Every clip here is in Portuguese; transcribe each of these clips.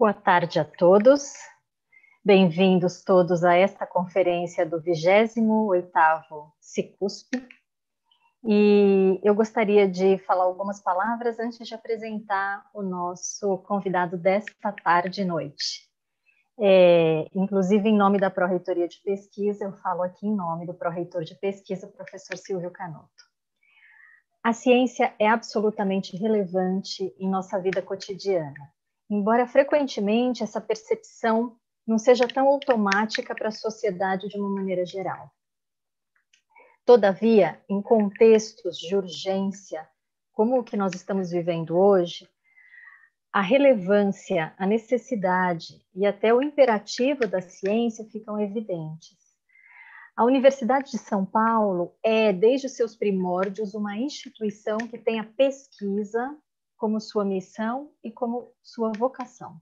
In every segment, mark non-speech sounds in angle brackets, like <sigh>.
Boa tarde a todos. Bem-vindos todos a esta conferência do 28º CICUSP. E eu gostaria de falar algumas palavras antes de apresentar o nosso convidado desta tarde e noite. É, inclusive, em nome da Pró-Reitoria de Pesquisa, eu falo aqui em nome do Pró-Reitor de Pesquisa, professor Silvio Canuto. A ciência é absolutamente relevante em nossa vida cotidiana embora frequentemente essa percepção não seja tão automática para a sociedade de uma maneira geral. Todavia, em contextos de urgência, como o que nós estamos vivendo hoje, a relevância, a necessidade e até o imperativo da ciência ficam evidentes. A Universidade de São Paulo é, desde os seus primórdios, uma instituição que tem a pesquisa como sua missão e como sua vocação.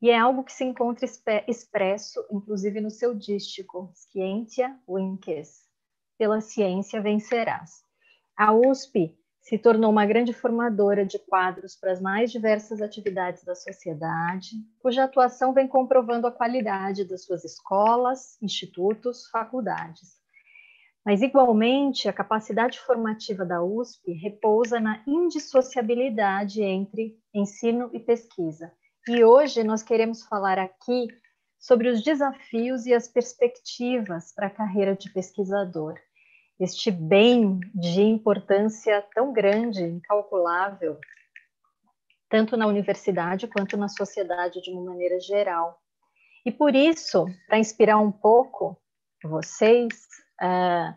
E é algo que se encontra expresso, inclusive, no seu dístico, Scientia winkes pela ciência vencerás. A USP se tornou uma grande formadora de quadros para as mais diversas atividades da sociedade, cuja atuação vem comprovando a qualidade das suas escolas, institutos, faculdades. Mas, igualmente, a capacidade formativa da USP repousa na indissociabilidade entre ensino e pesquisa. E hoje nós queremos falar aqui sobre os desafios e as perspectivas para a carreira de pesquisador. Este bem de importância tão grande, incalculável, tanto na universidade quanto na sociedade de uma maneira geral. E por isso, para inspirar um pouco vocês, uh,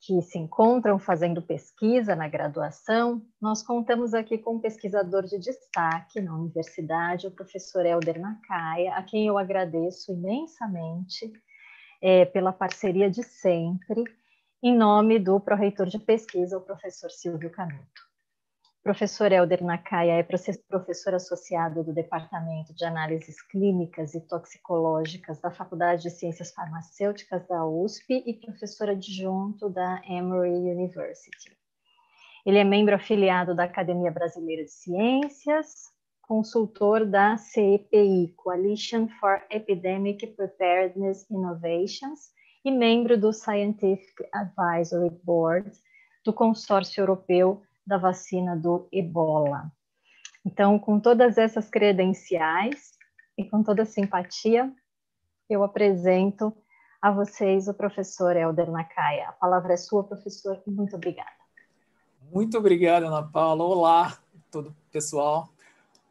que se encontram fazendo pesquisa na graduação, nós contamos aqui com um pesquisador de destaque na universidade, o professor Helder Nakaya, a quem eu agradeço imensamente é, pela parceria de sempre, em nome do proreitor de pesquisa, o professor Silvio Canuto. Professor Helder Nakaya é professor associado do Departamento de Análises Clínicas e Toxicológicas da Faculdade de Ciências Farmacêuticas da USP e professor adjunto da Emory University. Ele é membro afiliado da Academia Brasileira de Ciências, consultor da CEPI, Coalition for Epidemic Preparedness Innovations, e membro do Scientific Advisory Board do Consórcio Europeu da vacina do ebola. Então, com todas essas credenciais e com toda simpatia, eu apresento a vocês o professor Helder Nakaya. A palavra é sua, professor, e muito obrigada. Muito obrigado, Ana Paula. Olá, todo pessoal.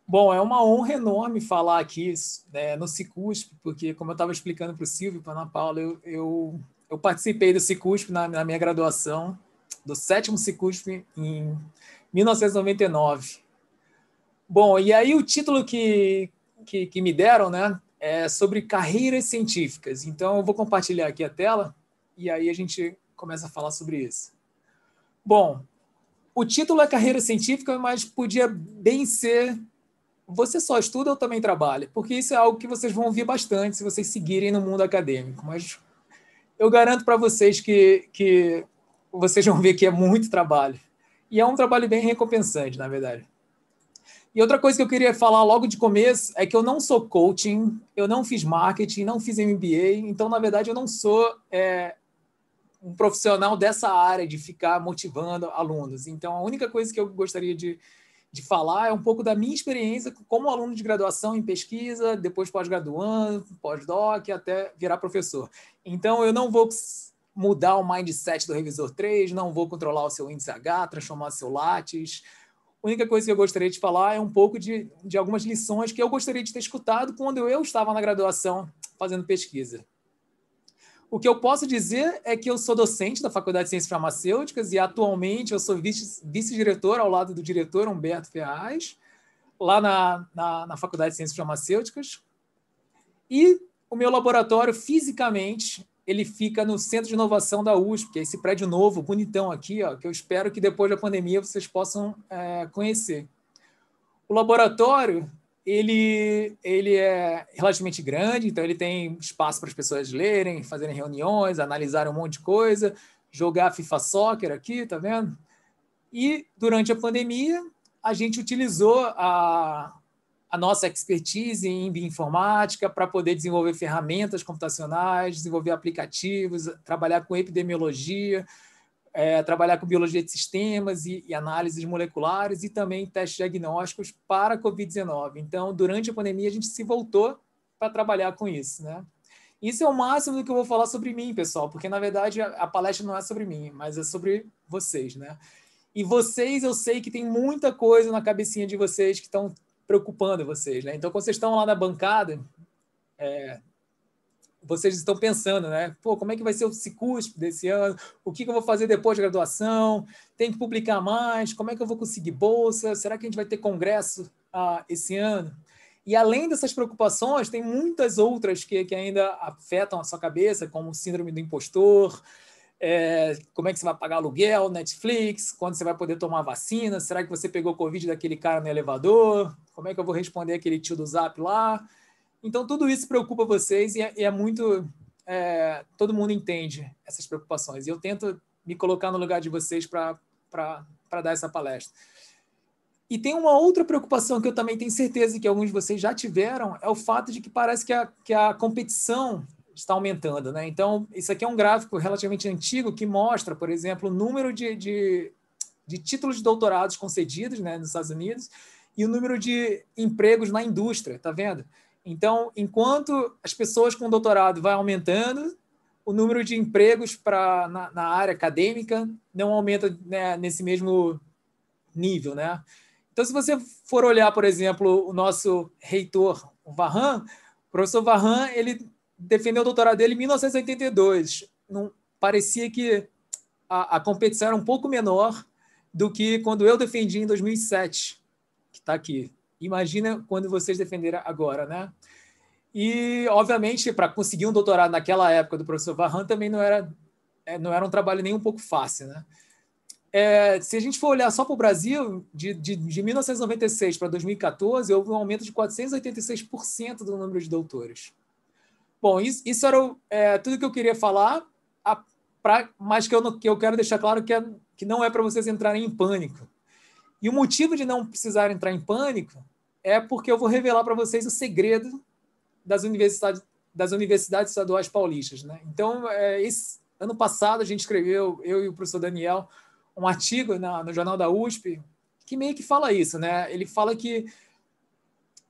Bom, é uma honra enorme falar aqui né, no Cicusp, porque, como eu estava explicando para o Silvio e para a Ana Paula, eu, eu, eu, participei do Cicusp na, na minha graduação do sétimo Cicuspe em 1999. Bom, e aí o título que, que, que me deram, né, é sobre carreiras científicas. Então, eu vou compartilhar aqui a tela e aí a gente começa a falar sobre isso. Bom, o título é carreira científica, mas podia bem ser você só estuda ou também trabalha, porque isso é algo que vocês vão ouvir bastante se vocês seguirem no mundo acadêmico. Mas eu garanto para vocês que, que vocês vão ver que é muito trabalho. E é um trabalho bem recompensante, na verdade. E outra coisa que eu queria falar logo de começo é que eu não sou coaching, eu não fiz marketing, não fiz MBA, então, na verdade, eu não sou é, um profissional dessa área de ficar motivando alunos. Então, a única coisa que eu gostaria de, de falar é um pouco da minha experiência como aluno de graduação em pesquisa, depois pós-graduando, pós-doc, até virar professor. Então, eu não vou mudar o mindset do revisor 3, não vou controlar o seu índice H, transformar seu Lattes. A única coisa que eu gostaria de falar é um pouco de, de algumas lições que eu gostaria de ter escutado quando eu estava na graduação fazendo pesquisa. O que eu posso dizer é que eu sou docente da Faculdade de Ciências Farmacêuticas e atualmente eu sou vice-diretor vice ao lado do diretor Humberto Ferraz, lá na, na, na Faculdade de Ciências Farmacêuticas. E o meu laboratório fisicamente ele fica no Centro de Inovação da USP, que é esse prédio novo, bonitão aqui, ó, que eu espero que depois da pandemia vocês possam é, conhecer. O laboratório ele, ele é relativamente grande, então ele tem espaço para as pessoas lerem, fazerem reuniões, analisarem um monte de coisa, jogar FIFA Soccer aqui, tá vendo? E durante a pandemia, a gente utilizou a, a nossa expertise em bioinformática para poder desenvolver ferramentas computacionais, desenvolver aplicativos, trabalhar com epidemiologia, é, trabalhar com biologia de sistemas e, e, análises moleculares e também testes diagnósticos para a Covid-19. Então, durante a pandemia, a gente se voltou para trabalhar com isso, né? Isso é o máximo do que eu vou falar sobre mim, pessoal, porque na verdade a, a palestra não é sobre mim, mas é sobre vocês, né? E vocês, eu sei que tem muita coisa na cabecinha de vocês que estão preocupando vocês, né? Então, quando vocês estão lá na bancada, é, vocês estão pensando, né? Pô, como é que vai ser o CICUSP desse ano? O que, que eu vou fazer depois de graduação? Tem que publicar mais? Como é que eu vou conseguir bolsa? Será que a gente vai ter congresso ah, esse ano? E além dessas preocupações, tem muitas outras que, que ainda afetam a sua cabeça, como síndrome do impostor, é, como é que você vai pagar aluguel, Netflix, quando você vai poder tomar vacina, será que você pegou Covid daquele cara no elevador, como é que eu vou responder aquele tio do Zap lá. Então, tudo isso preocupa vocês e é, e é muito... É, todo mundo entende essas preocupações. E eu tento me colocar no lugar de vocês para dar essa palestra. E tem uma outra preocupação que eu também tenho certeza que alguns de vocês já tiveram, é o fato de que parece que a, que a competição está aumentando. Né? Então, isso aqui é um gráfico relativamente antigo que mostra, por exemplo, o número de, de, de títulos de doutorados concedidos né, nos Estados Unidos e o número de empregos na indústria, tá vendo? Então, enquanto as pessoas com doutorado vai aumentando, o número de empregos pra, na, na área acadêmica não aumenta né, nesse mesmo nível, né? Então, se você for olhar, por exemplo, o nosso reitor, o Varran, o professor Varran, ele defendeu o doutorado dele em 1982. Não, parecia que a, a competição era um pouco menor do que quando eu defendi em 2007, que está aqui. Imagina quando vocês defenderam agora, né? E, obviamente, para conseguir um doutorado naquela época do professor Varran também não era, é, não era um trabalho nem um pouco fácil, né? É, se a gente for olhar só para o Brasil, de, de, de 1996 para 2014, houve um aumento de 486% do número de doutores. Bom, isso, isso era o, é, tudo que eu queria falar, a, pra, mas que eu, não, que eu quero deixar claro que, é, que não é para vocês entrarem em pânico. E o motivo de não precisar entrar em pânico é porque eu vou revelar para vocês o segredo das universidades, das universidades estaduais paulistas. Né? Então, é, esse, ano passado, a gente escreveu, eu e o professor Daniel, um artigo na, no Jornal da USP que meio que fala isso. Né? Ele fala que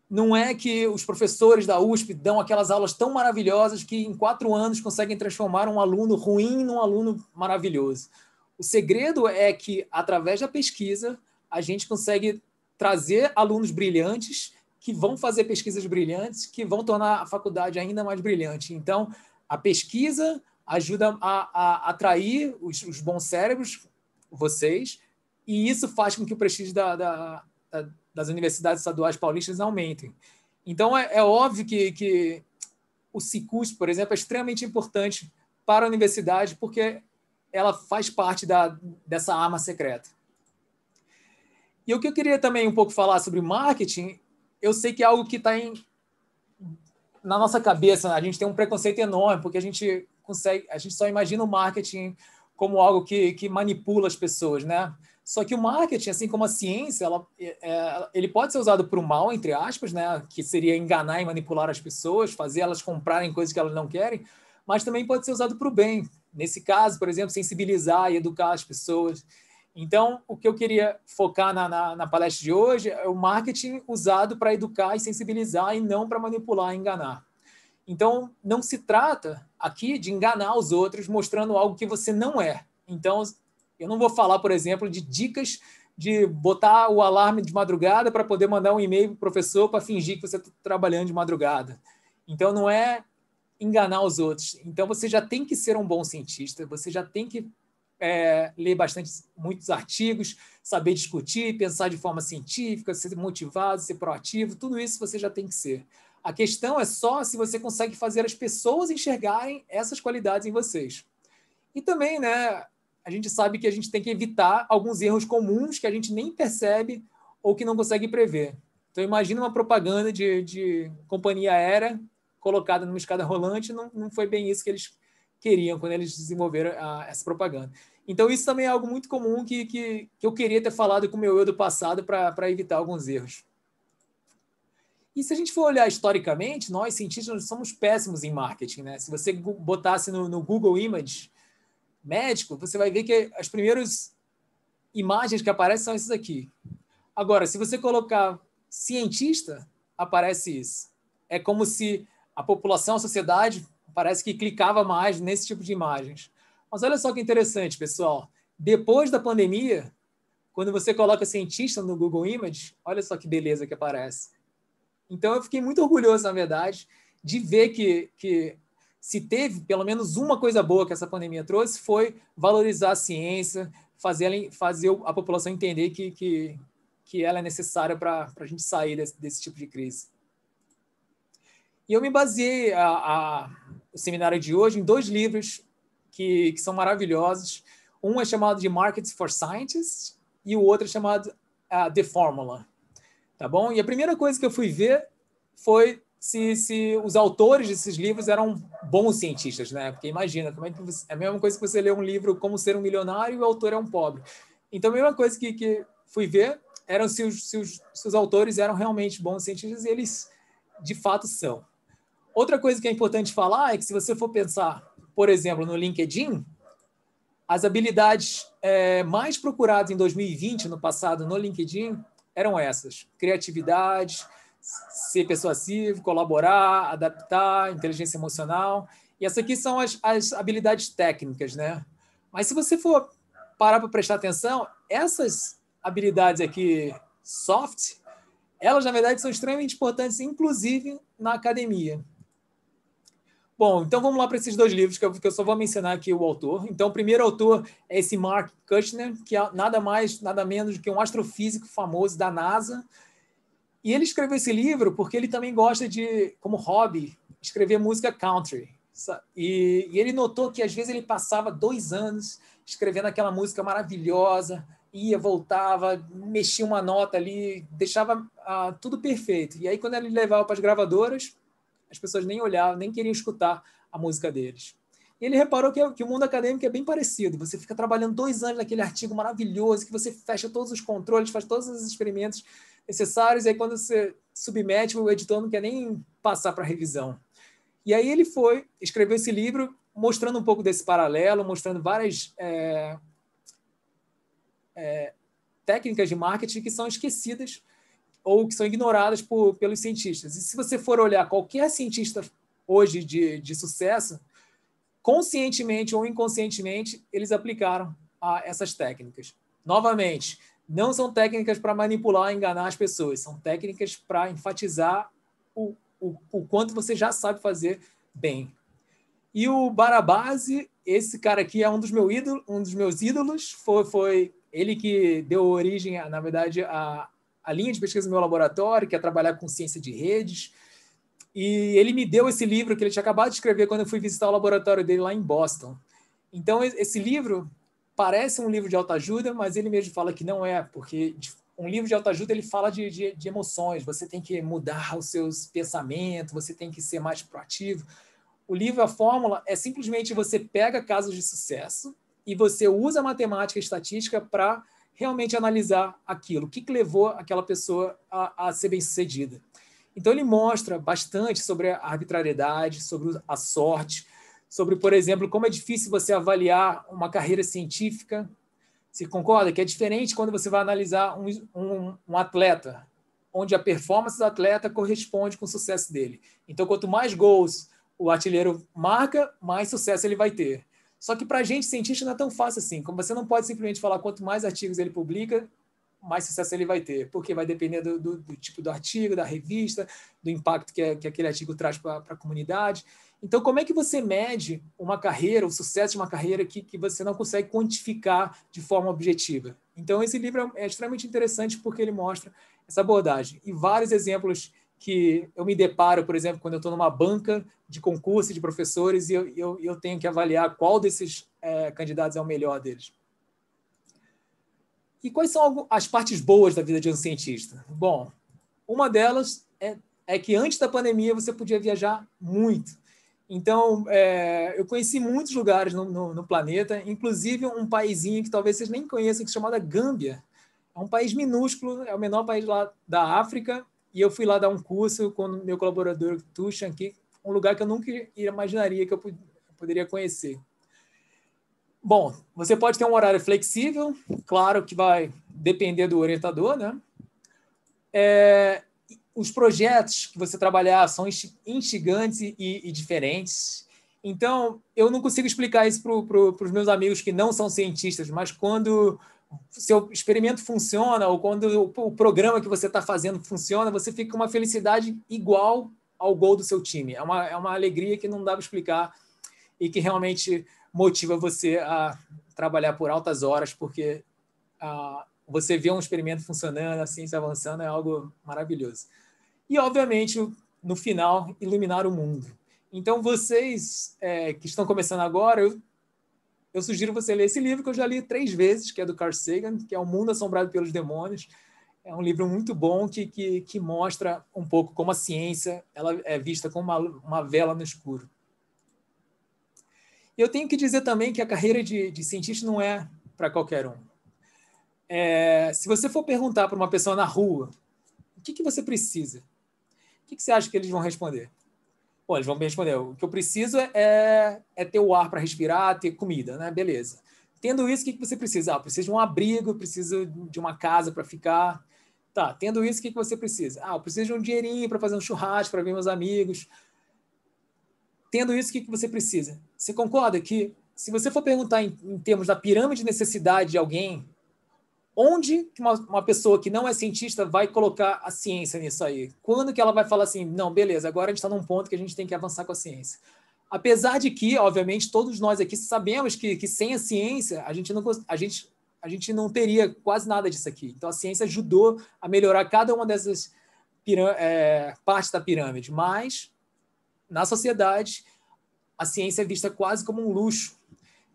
não é que os professores da USP dão aquelas aulas tão maravilhosas que em quatro anos conseguem transformar um aluno ruim num aluno maravilhoso. O segredo é que, através da pesquisa, a gente consegue trazer alunos brilhantes que vão fazer pesquisas brilhantes, que vão tornar a faculdade ainda mais brilhante. Então, a pesquisa ajuda a, a atrair os, os, bons cérebros, vocês, e isso faz com que o prestígio da, da, da das universidades estaduais paulistas aumentem. Então, é, é óbvio que, que o CICUS, por exemplo, é extremamente importante para a universidade, porque ela faz parte da, dessa arma secreta. E o que eu queria também um pouco falar sobre marketing, eu sei que é algo que está na nossa cabeça, a gente tem um preconceito enorme, porque a gente consegue, a gente só imagina o marketing como algo que, que manipula as pessoas, né? Só que o marketing, assim como a ciência, ela, é, é ele pode ser usado para o mal, entre aspas, né? que seria enganar e manipular as pessoas, fazer elas comprarem coisas que elas não querem, mas também pode ser usado para o bem. Nesse caso, por exemplo, sensibilizar e educar as pessoas. Então, o que eu queria focar na, na, na palestra de hoje é o marketing usado para educar e sensibilizar e não para manipular e enganar. Então, não se trata aqui de enganar os outros mostrando algo que você não é. Então, eu não vou falar, por exemplo, de dicas de botar o alarme de madrugada para poder mandar um e-mail para o professor para fingir que você está trabalhando de madrugada. Então, não é enganar os outros. Então, você já tem que ser um bom cientista, você já tem que é, ler bastante, muitos artigos, saber discutir, pensar de forma científica, ser motivado, ser proativo, tudo isso você já tem que ser. A questão é só se você consegue fazer as pessoas enxergarem essas qualidades em vocês. E também, né, a gente sabe que a gente tem que evitar alguns erros comuns que a gente nem percebe ou que não consegue prever. Então, imagina uma propaganda de, de companhia aérea colocada numa escada rolante, não, não foi bem isso que eles queriam quando eles desenvolveram a, essa propaganda. Então, isso também é algo muito comum que, que, que eu queria ter falado com o meu eu do passado para evitar alguns erros. E se a gente for olhar historicamente, nós cientistas somos péssimos em marketing. Né? Se você botasse no, no Google Images médico, você vai ver que as primeiras imagens que aparecem são essas aqui. Agora, se você colocar cientista, aparece isso. É como se a população, a sociedade, parece que clicava mais nesse tipo de imagens. Mas olha só que interessante, pessoal. Depois da pandemia, quando você coloca cientista no Google Images, olha só que beleza que aparece. Então, eu fiquei muito orgulhoso, na verdade, de ver que, que se teve pelo menos uma coisa boa que essa pandemia trouxe, foi valorizar a ciência, fazer, fazer a população entender que, que, que ela é necessária para a gente sair desse, desse, tipo de crise. E eu me baseei a, a, o seminário de hoje em dois livros que, que são maravilhosos. Um é chamado de Markets for Scientists e o outro é chamado uh, The Formula. Tá bom? E a primeira coisa que eu fui ver foi se, se os autores desses livros eram bons cientistas, né? Porque imagina, como é, que você, é a mesma coisa que você ler um livro Como Ser um Milionário e o autor é um pobre. Então, a mesma coisa que, que fui ver eram se os, se, os, se os autores eram realmente bons cientistas e eles, de fato, são. Outra coisa que é importante falar é que se você for pensar, por exemplo, no LinkedIn, as habilidades é, mais procuradas em 2020, no passado, no LinkedIn, eram essas. Criatividade, ser persuasivo, colaborar, adaptar, inteligência emocional. E essas aqui são as, as habilidades técnicas, né? Mas se você for parar para prestar atenção, essas habilidades aqui soft, elas na verdade são extremamente importantes, inclusive na academia. Bom, então vamos lá para esses dois livros, que eu, que eu só vou mencionar aqui o autor. Então, o primeiro autor é esse Mark Kushner, que é nada mais, nada menos do que um astrofísico famoso da NASA, e ele escreveu esse livro porque ele também gosta de, como hobby, escrever música country. E, e, ele notou que às vezes ele passava dois anos escrevendo aquela música maravilhosa, ia, voltava, mexia uma nota ali, deixava ah, tudo perfeito. E aí, quando ele levava para as gravadoras, as pessoas nem olhavam, nem queriam escutar a música deles. E ele reparou que, é, que, o mundo acadêmico é bem parecido. Você fica trabalhando dois anos naquele artigo maravilhoso, que você fecha todos os controles, faz todos os experimentos necessários, e aí quando você submete, o editor não quer nem passar para revisão. E aí ele foi, escreveu esse livro, mostrando um pouco desse paralelo, mostrando várias é, é, técnicas de marketing que são esquecidas ou que são ignoradas por, pelos cientistas. E se você for olhar qualquer cientista hoje de, de sucesso, conscientemente ou inconscientemente, eles aplicaram a essas técnicas. Novamente, não são técnicas para manipular, enganar as pessoas, são técnicas para enfatizar o, o, o quanto você já sabe fazer bem. E o Barabase, esse cara aqui é um dos, meu ídolo, um dos meus ídolos, foi, foi ele que deu origem, na verdade, a, a linha de pesquisa do meu laboratório, que é trabalhar com ciência de redes, e ele me deu esse livro que ele tinha acabado de escrever quando eu fui visitar o laboratório dele lá em Boston. Então, esse livro parece um livro de autoajuda, mas ele mesmo fala que não é, porque um livro de autoajuda ele fala de, de, de emoções, você tem que mudar os seus pensamentos, você tem que ser mais proativo. O livro, a fórmula, é simplesmente você pega casos de sucesso e você usa matemática e estatística para realmente analisar aquilo, o que, que levou aquela pessoa a, a ser bem-sucedida. Então, ele mostra bastante sobre a arbitrariedade, sobre a sorte, sobre, por exemplo, como é difícil você avaliar uma carreira científica. Você concorda que é diferente quando você vai analisar um, um, um atleta, onde a performance do atleta corresponde com o sucesso dele. Então, quanto mais gols o artilheiro marca, mais sucesso ele vai ter. Só que para a gente, cientista, não é tão fácil assim. Como você não pode simplesmente falar quanto mais artigos ele publica, mais sucesso ele vai ter, porque vai depender do, do, do tipo do artigo, da revista, do impacto que, é, que aquele artigo traz para a comunidade. Então, como é que você mede uma carreira, o sucesso de uma carreira que, que você não consegue quantificar de forma objetiva? Então, esse livro é, é extremamente interessante porque ele mostra essa abordagem. E vários exemplos que eu me deparo, por exemplo, quando eu estou numa banca de concurso de professores e eu, eu, eu tenho que avaliar qual desses é, candidatos é o melhor deles. E quais são as partes boas da vida de um cientista? Bom, uma delas é, é que antes da pandemia você podia viajar muito. Então, é, eu conheci muitos lugares no, no, no planeta, inclusive um paísinho que talvez vocês nem conheçam, que se chamado Gâmbia. É um país minúsculo, é o menor país lá da África, e eu fui lá dar um curso com meu colaborador Tushan, aqui, é um lugar que eu nunca imaginaria que eu poderia conhecer. Bom, você pode ter um horário flexível, claro que vai depender do orientador, né? É, os projetos que você trabalhar são instigantes e, e diferentes. Então, eu não consigo explicar isso para pro, os meus amigos que não são cientistas, mas quando seu experimento funciona ou quando o, o programa que você está fazendo funciona, você fica com uma felicidade igual ao gol do seu time. É uma, é uma alegria que não dá para explicar e que realmente motiva você a trabalhar por altas horas, porque ah, você vê um experimento funcionando, a ciência avançando, é algo maravilhoso. E, obviamente, no final, iluminar o mundo. Então, vocês é, que estão começando agora, eu, eu, sugiro você ler esse livro que eu já li três vezes, que é do Carl Sagan, que é O Mundo Assombrado pelos Demônios. É um livro muito bom que, que, que mostra um pouco como a ciência ela é vista como uma, uma vela no escuro. Eu tenho que dizer também que a carreira de, de cientista não é para qualquer um. É, se você for perguntar para uma pessoa na rua o que, que você precisa, o que, que você acha que eles vão responder? Bom, eles vão bem responder: o que eu preciso é, é ter o ar para respirar, ter comida, né? Beleza. Tendo isso, o que, que você precisa? Ah, preciso de um abrigo, preciso de uma casa para ficar. Tá, tendo isso, o que, que você precisa? Ah, eu preciso de um dinheirinho para fazer um churrasco, para ver meus amigos. Tendo isso, o que, que você precisa? Você concorda que, se você for perguntar em, em termos da pirâmide de necessidade de alguém, onde uma, uma, pessoa que não é cientista vai colocar a ciência nisso aí? Quando que ela vai falar assim, não, beleza, agora a gente está num ponto que a gente tem que avançar com a ciência? Apesar de que, obviamente, todos nós aqui sabemos que, que sem a ciência a gente, não, a, gente, a gente não teria quase nada disso aqui. Então a ciência ajudou a melhorar cada uma dessas é, partes da pirâmide, mas na sociedade a ciência é vista quase como um luxo.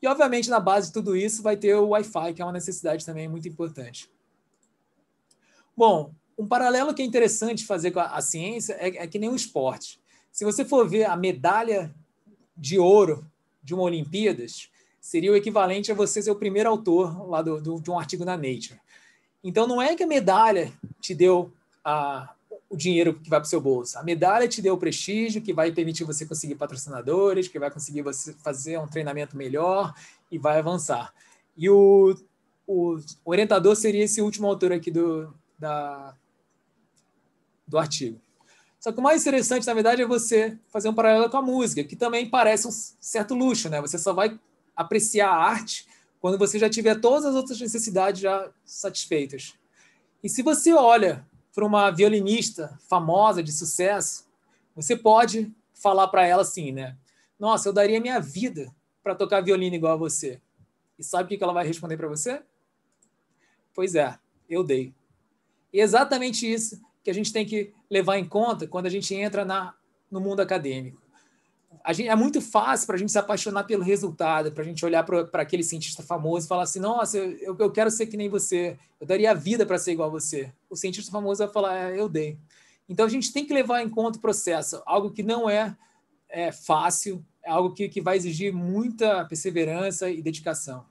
E, obviamente, na base de tudo isso vai ter o Wi-Fi, que é uma necessidade também muito importante. Bom, um paralelo que é interessante fazer com a, a ciência é, é que nem um esporte. Se você for ver a medalha de ouro de uma Olimpíadas, seria o equivalente a você ser o primeiro autor lá do, do, de um artigo na Nature. Então, não é que a medalha te deu a, o dinheiro que vai para o seu bolso. A medalha te deu o prestígio que vai permitir você conseguir patrocinadores, que vai conseguir você fazer um treinamento melhor e vai avançar. E o, o orientador seria esse último autor aqui do, da, do artigo. Só que o mais interessante, na verdade, é você fazer um paralelo com a música, que também parece um certo luxo, né? Você só vai apreciar a arte quando você já tiver todas as outras necessidades já satisfeitas. E se você olha para uma violinista famosa de sucesso, você pode falar para ela assim, né? Nossa, eu daria minha vida para tocar violino igual a você. E sabe o que ela vai responder para você? Pois é, eu dei. E é exatamente isso que a gente tem que levar em conta quando a gente entra na, no mundo acadêmico. Gente, é muito fácil para a gente se apaixonar pelo resultado, para a gente olhar para aquele cientista famoso e falar assim: nossa, eu, eu quero ser que nem você, eu daria a vida para ser igual a você. O cientista famoso vai falar: é, eu dei. Então a gente tem que levar em conta o processo, algo que não é, é fácil, é algo que, que vai exigir muita perseverança e dedicação.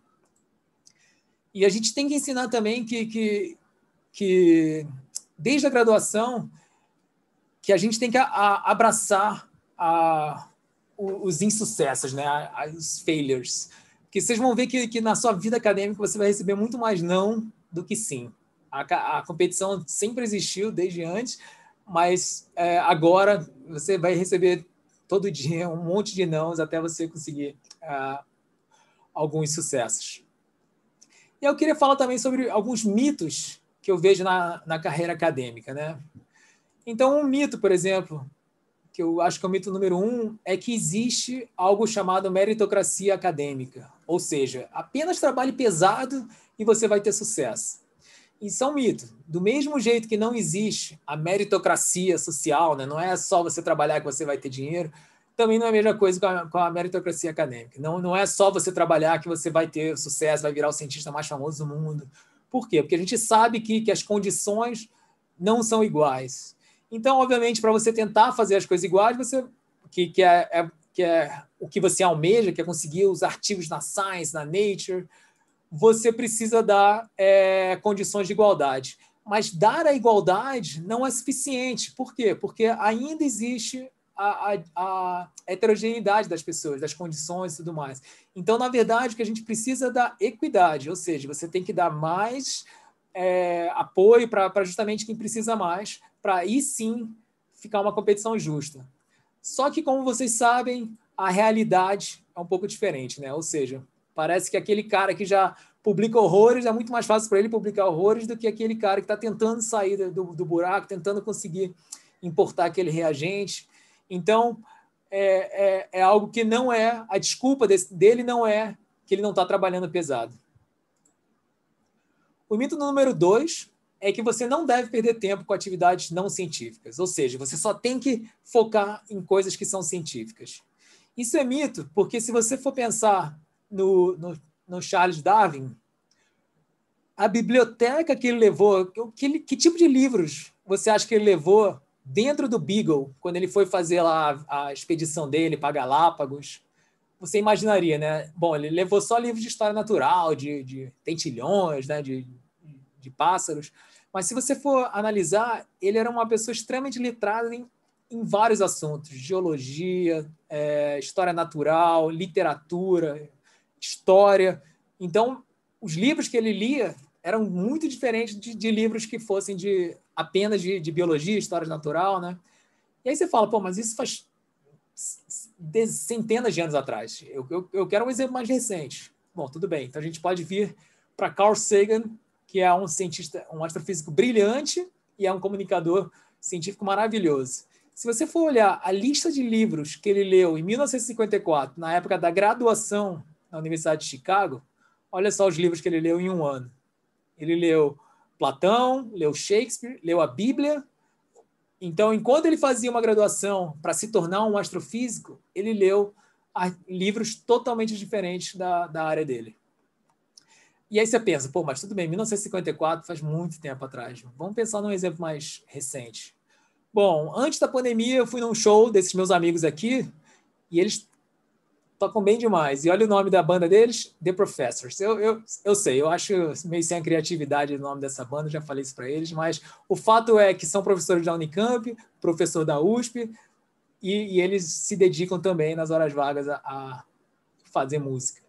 E a gente tem que ensinar também que, que, que desde a graduação, que a gente tem que a, a abraçar a, os insucessos, né? Os failures. Que vocês vão ver que, que na sua vida acadêmica você vai receber muito mais não do que sim. A, a competição sempre existiu desde antes, mas é, agora você vai receber todo dia um monte de nãos até você conseguir uh, alguns sucessos. E eu queria falar também sobre alguns mitos que eu vejo na, na carreira acadêmica, né? Então, um mito, por exemplo, que eu acho que é o mito número um, é que existe algo chamado meritocracia acadêmica. Ou seja, apenas trabalhe pesado e você vai ter sucesso. Isso é um mito. Do mesmo jeito que não existe a meritocracia social, né? não é só você trabalhar que você vai ter dinheiro, também não é a mesma coisa com a, com a meritocracia acadêmica. Não, não é só você trabalhar que você vai ter sucesso, vai virar o cientista mais famoso do mundo. Por quê? Porque a gente sabe que, que as condições não são iguais. Então, obviamente, para você tentar fazer as coisas iguais, você que, que é, é, que é o que você almeja, que é conseguir os artigos na Science, na Nature, você precisa dar é, condições de igualdade. Mas dar a igualdade não é suficiente. Por quê? Porque ainda existe a, a, a, heterogeneidade das pessoas, das condições e tudo mais. Então, na verdade, o que a gente precisa é da equidade, ou seja, você tem que dar mais é, apoio para justamente quem precisa mais, para aí sim ficar uma competição justa. Só que, como vocês sabem, a realidade é um pouco diferente, né? Ou seja, parece que aquele cara que já publica horrores é muito mais fácil para ele publicar horrores do que aquele cara que está tentando sair do, do, buraco, tentando conseguir importar aquele reagente. Então, é, é, é algo que não é, a desculpa desse, dele não é que ele não está trabalhando pesado. O mito número dois é que você não deve perder tempo com atividades não científicas, ou seja, você só tem que focar em coisas que são científicas. Isso é mito, porque se você for pensar no, no, no Charles Darwin, a biblioteca que ele levou, que, que, tipo de livros você acha que ele levou dentro do Beagle, quando ele foi fazer lá a, a expedição dele para Galápagos? Você imaginaria, né? Bom, ele levou só livros de história natural, de, de tentilhões, né? de, de pássaros mas se você for analisar, ele era uma pessoa extremamente letrada em, em vários assuntos: geologia, é, história natural, literatura, história. Então, os livros que ele lia eram muito diferentes de, de livros que fossem de apenas de, de, biologia, história natural, né? E aí você fala, pô, mas isso faz centenas de anos atrás. Eu, eu, eu quero um exemplo mais recente. Bom, tudo bem. Então a gente pode vir para Carl Sagan que é um cientista, um astrofísico brilhante e é um comunicador científico maravilhoso. Se você for olhar a lista de livros que ele leu em 1954, na época da graduação na Universidade de Chicago, olha só os livros que ele leu em um ano. Ele leu Platão, leu Shakespeare, leu a Bíblia. Então, enquanto ele fazia uma graduação para se tornar um astrofísico, ele leu livros totalmente diferentes da, da área dele. E aí você pensa, pô, mas tudo bem, 1954 faz muito tempo atrás. Vamos pensar num exemplo mais recente. Bom, antes da pandemia, eu fui num show desses meus amigos aqui e eles tocam bem demais. E olha o nome da banda deles, The Professors. Eu, eu, eu sei, eu acho meio sem a criatividade o nome dessa banda, já falei isso para eles, mas o fato é que são professores da Unicamp, professor da USP, e, e eles se dedicam também nas horas vagas a, a fazer música.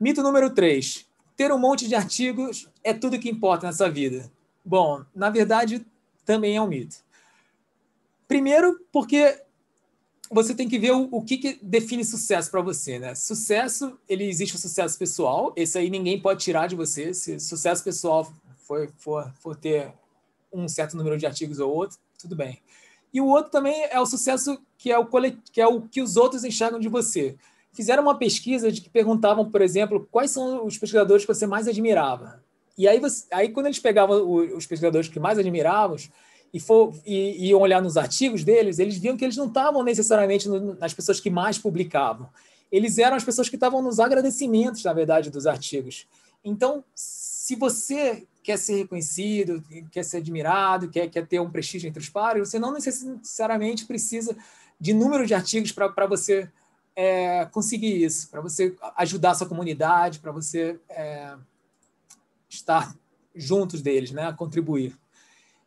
Mito número 3. Ter um monte de artigos é tudo que importa nessa vida. Bom, na verdade, também é um mito. Primeiro, porque você tem que ver o, o que, que, define sucesso para você, né? Sucesso, ele existe o sucesso pessoal, esse aí ninguém pode tirar de você. Se sucesso pessoal for, for, for ter um certo número de artigos ou outro, tudo bem. E o outro também é o sucesso que é o, que, é o que os outros enxergam de você fizeram uma pesquisa de que perguntavam, por exemplo, quais são os pesquisadores que você mais admirava. E aí, você, aí quando eles pegavam os pesquisadores que mais admiravam e, for, e, iam olhar nos artigos deles, eles viam que eles não estavam necessariamente no, nas pessoas que mais publicavam. Eles eram as pessoas que estavam nos agradecimentos, na verdade, dos artigos. Então, se você quer ser reconhecido, quer ser admirado, quer, quer ter um prestígio entre os pares, você não necessariamente precisa de número de artigos para você é, conseguir isso, para você ajudar a sua comunidade, para você é, estar juntos deles, né? Contribuir.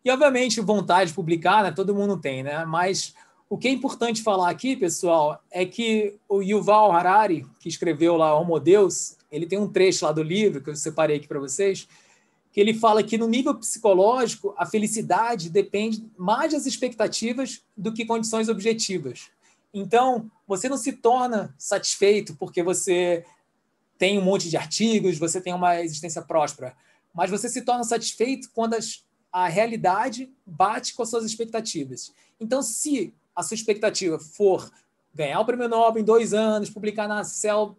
E, obviamente, vontade de publicar, né? Todo mundo tem, né? Mas o que é importante falar aqui, pessoal, é que o Yuval Harari, que escreveu lá Homo Deus, ele tem um trecho lá do livro que eu separei aqui para vocês, que ele fala que no nível psicológico, a felicidade depende mais das expectativas do que condições objetivas. Então, você não se torna satisfeito porque você tem um monte de artigos, você tem uma existência próspera, mas você se torna satisfeito quando as, a realidade bate com as suas expectativas. Então, se a sua expectativa for ganhar o prêmio Nobel em dois anos, publicar na Cell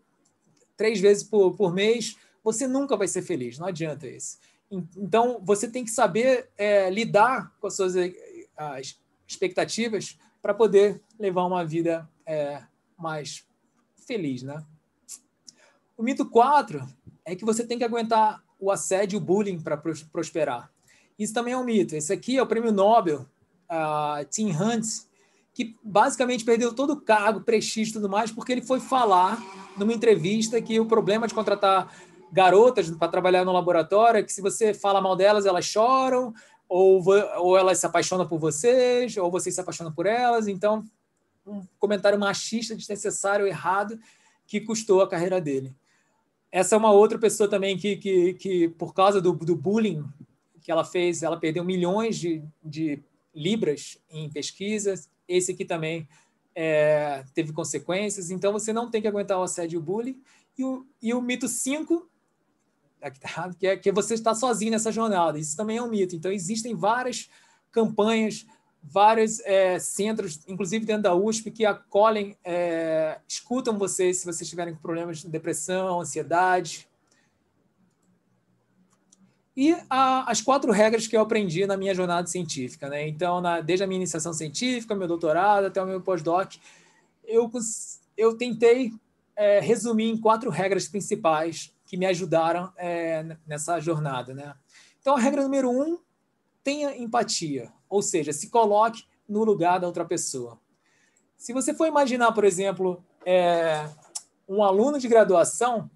três vezes por, por mês, você nunca vai ser feliz, não adianta isso. Então, você tem que saber é, lidar com as suas eh, as expectativas para poder levar uma vida é, mais feliz, né? O mito 4 é que você tem que aguentar o assédio e o bullying para prosperar. Isso também é um mito. Esse aqui é o prêmio Nobel, uh, Tim Hunt, que basicamente perdeu todo o cargo, prestígio e tudo mais, porque ele foi falar numa entrevista que o problema de contratar garotas para trabalhar no laboratório é que se você fala mal delas, elas choram, ou, ou elas se apaixonam por vocês, ou vocês se apaixonam por elas. Então, um comentário machista, desnecessário, errado, que custou a carreira dele. Essa é uma outra pessoa também que, que, que por causa do, do bullying que ela fez, ela perdeu milhões de, de libras em pesquisas. Esse aqui também é, teve consequências. Então, você não tem que aguentar o assédio e o bullying. E o, e o mito 5 Tá que é que é você está sozinho nessa jornada. Isso também é um mito. Então, existem várias campanhas, vários é, centros, inclusive dentro da USP, que acolhem, é, escutam vocês se vocês tiverem problemas de depressão, ansiedade. E a, as quatro regras que eu aprendi na minha jornada científica. Né? Então, na, desde a minha iniciação científica, meu doutorado, até o meu pós-doc, eu, eu tentei é, resumir em quatro regras principais que me ajudaram é, nessa jornada, né? Então, a regra número um, tenha empatia, ou seja, se coloque no lugar da outra pessoa. Se você for imaginar, por exemplo, é, um aluno de graduação,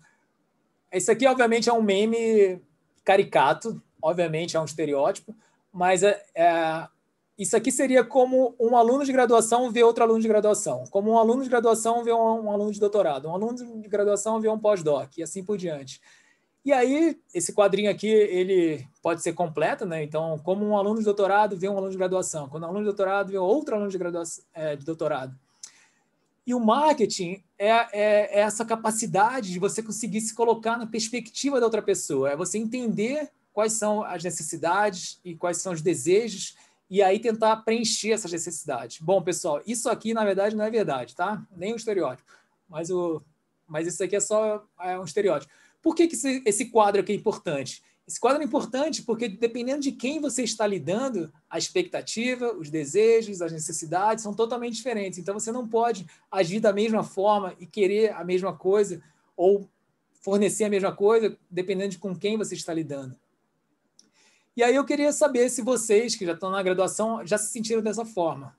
isso aqui, obviamente, é um meme caricato, obviamente, é um estereótipo, mas é, é isso aqui seria como um aluno de graduação vê outro aluno de graduação, como um aluno de graduação vê um, aluno de doutorado, um aluno de graduação vê um pós-doc, e assim por diante. E aí, esse quadrinho aqui, ele pode ser completo, né? Então, como um aluno de doutorado vê um aluno de graduação, quando um aluno de doutorado vê outro aluno de, graduação, é, de doutorado. E o marketing é, é, é essa capacidade de você conseguir se colocar na perspectiva da outra pessoa, é você entender quais são as necessidades e quais são os desejos e aí tentar preencher essas necessidades. Bom, pessoal, isso aqui na verdade não é verdade, tá? Nem um estereótipo. Mas, o, mas isso aqui é só é um estereótipo. Por que, que esse, esse quadro aqui é importante? Esse quadro é importante porque, dependendo de quem você está lidando, a expectativa, os desejos, as necessidades são totalmente diferentes. Então, você não pode agir da mesma forma e querer a mesma coisa ou fornecer a mesma coisa, dependendo de com quem você está lidando. E aí eu queria saber se vocês que já estão na graduação já se sentiram dessa forma.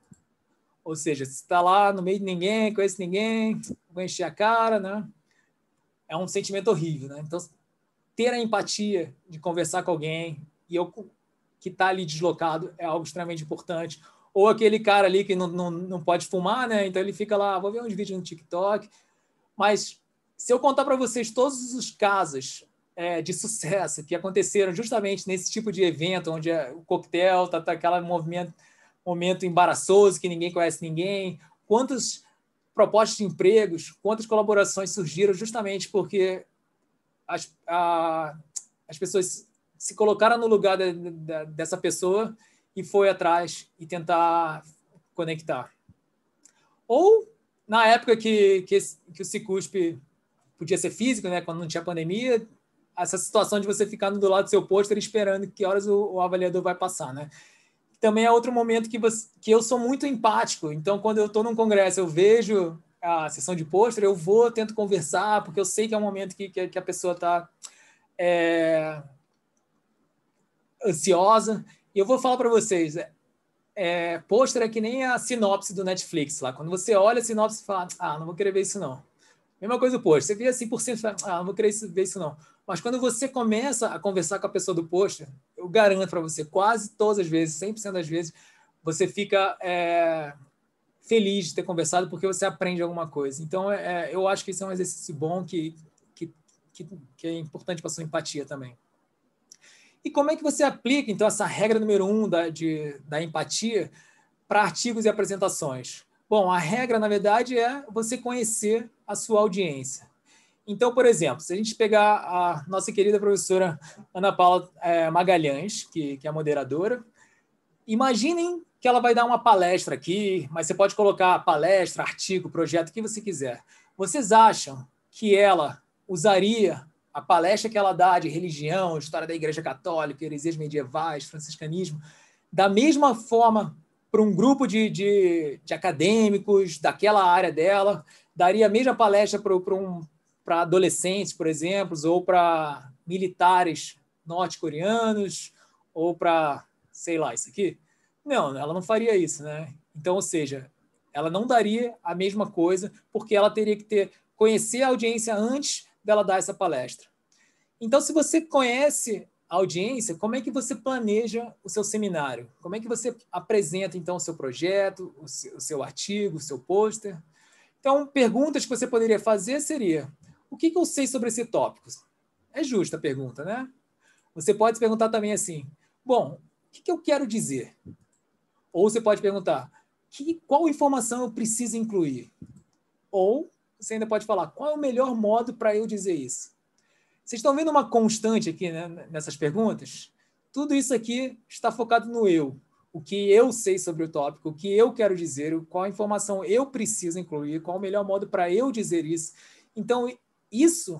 Ou seja, se está lá no meio de ninguém, conhece ninguém, vou encher a cara, né? É um sentimento horrível, né? Então, ter a empatia de conversar com alguém e eu que está ali deslocado é algo extremamente importante. Ou aquele cara ali que não, não, não pode fumar, né? Então ele fica lá, ah, vou ver uns vídeos no TikTok. Mas se eu contar para vocês todos os casos é, de sucesso que aconteceram justamente nesse tipo de evento, onde é o coquetel está tá, tá aquele movimento, momento embaraçoso que ninguém conhece ninguém. Quantas propostas de empregos, quantas colaborações surgiram justamente porque as, a, as pessoas se colocaram no lugar de, de, dessa pessoa e foi atrás e tentar conectar. Ou na época que, que, que o Cicuspe podia ser físico, né, quando não tinha pandemia, essa situação de você ficar do lado do seu pôster esperando que horas o, o, avaliador vai passar, né? Também é outro momento que, você, que eu sou muito empático. Então, quando eu estou num congresso, eu vejo a sessão de pôster, eu vou, tento conversar, porque eu sei que é um momento que, que, que a pessoa está é, ansiosa. E eu vou falar para vocês, é, é, pôster é que nem a sinopse do Netflix lá. Quando você olha a sinopse e fala, ah, não vou querer ver isso não. Mesma coisa o pôster. Você vê assim por cento, ah, não vou querer ver isso não. Mas quando você começa a conversar com a pessoa do pôster, eu garanto para você, quase todas as vezes, 100% das vezes, você fica é, feliz de ter conversado porque você aprende alguma coisa. Então, é, é eu acho que isso é um exercício bom que, que, que, que é importante para sua empatia também. E como é que você aplica, então, essa regra número um da, de, da empatia para artigos e apresentações? Bom, a regra, na verdade, é você conhecer a sua audiência. Então, por exemplo, se a gente pegar a nossa querida professora Ana Paula é, Magalhães, que, que é a moderadora, imaginem que ela vai dar uma palestra aqui, mas você pode colocar palestra, artigo, projeto, o que você quiser. Vocês acham que ela usaria a palestra que ela dá de religião, história da Igreja Católica, heresias medievais, franciscanismo, da mesma forma para um grupo de, de, de, acadêmicos daquela área dela, daria a mesma palestra para, para um para adolescentes, por exemplo, ou para militares norte-coreanos, ou para, sei lá, isso aqui. Não, ela não faria isso, né? Então, ou seja, ela não daria a mesma coisa, porque ela teria que ter conhecer a audiência antes dela dar essa palestra. Então, se você conhece a audiência, como é que você planeja o seu seminário? Como é que você apresenta, então, o seu projeto, o seu, o seu artigo, o seu pôster? Então, perguntas que você poderia fazer seria: o que, que eu sei sobre esse tópico? É justa a pergunta, né? Você pode se perguntar também assim: bom, o que, que eu quero dizer? Ou você pode perguntar: que, qual informação eu preciso incluir? Ou você ainda pode falar: qual é o melhor modo para eu dizer isso? Vocês estão vendo uma constante aqui né, nessas perguntas? Tudo isso aqui está focado no eu, o que eu sei sobre o tópico, o que eu quero dizer, qual informação eu preciso incluir, qual o melhor modo para eu dizer isso. Então, isso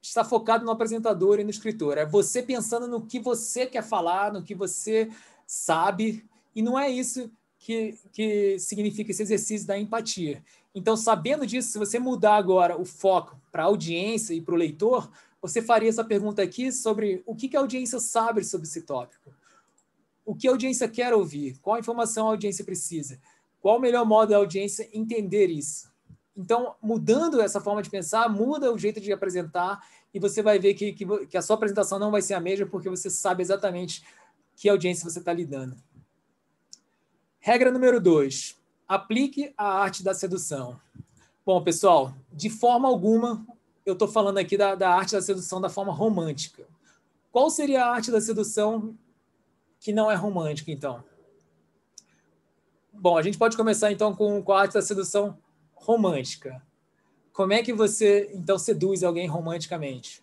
está focado no apresentador e no escritor. É você pensando no que você quer falar, no que você sabe, e não é isso que, que significa esse exercício da empatia. Então, sabendo disso, se você mudar agora o foco para a audiência e para o leitor, você faria essa pergunta aqui sobre o que a audiência sabe sobre esse tópico. O que a audiência quer ouvir? Qual informação a audiência precisa? Qual o melhor modo da audiência entender isso? Então, mudando essa forma de pensar, muda o jeito de apresentar e você vai ver que, que, que a sua apresentação não vai ser a mesma porque você sabe exatamente que audiência você está lidando. Regra número dois: aplique a arte da sedução. Bom, pessoal, de forma alguma eu estou falando aqui da, da arte da sedução da forma romântica. Qual seria a arte da sedução que não é romântica, então? Bom, a gente pode começar então com, com a arte da sedução romântica. Como é que você, então, seduz alguém romanticamente?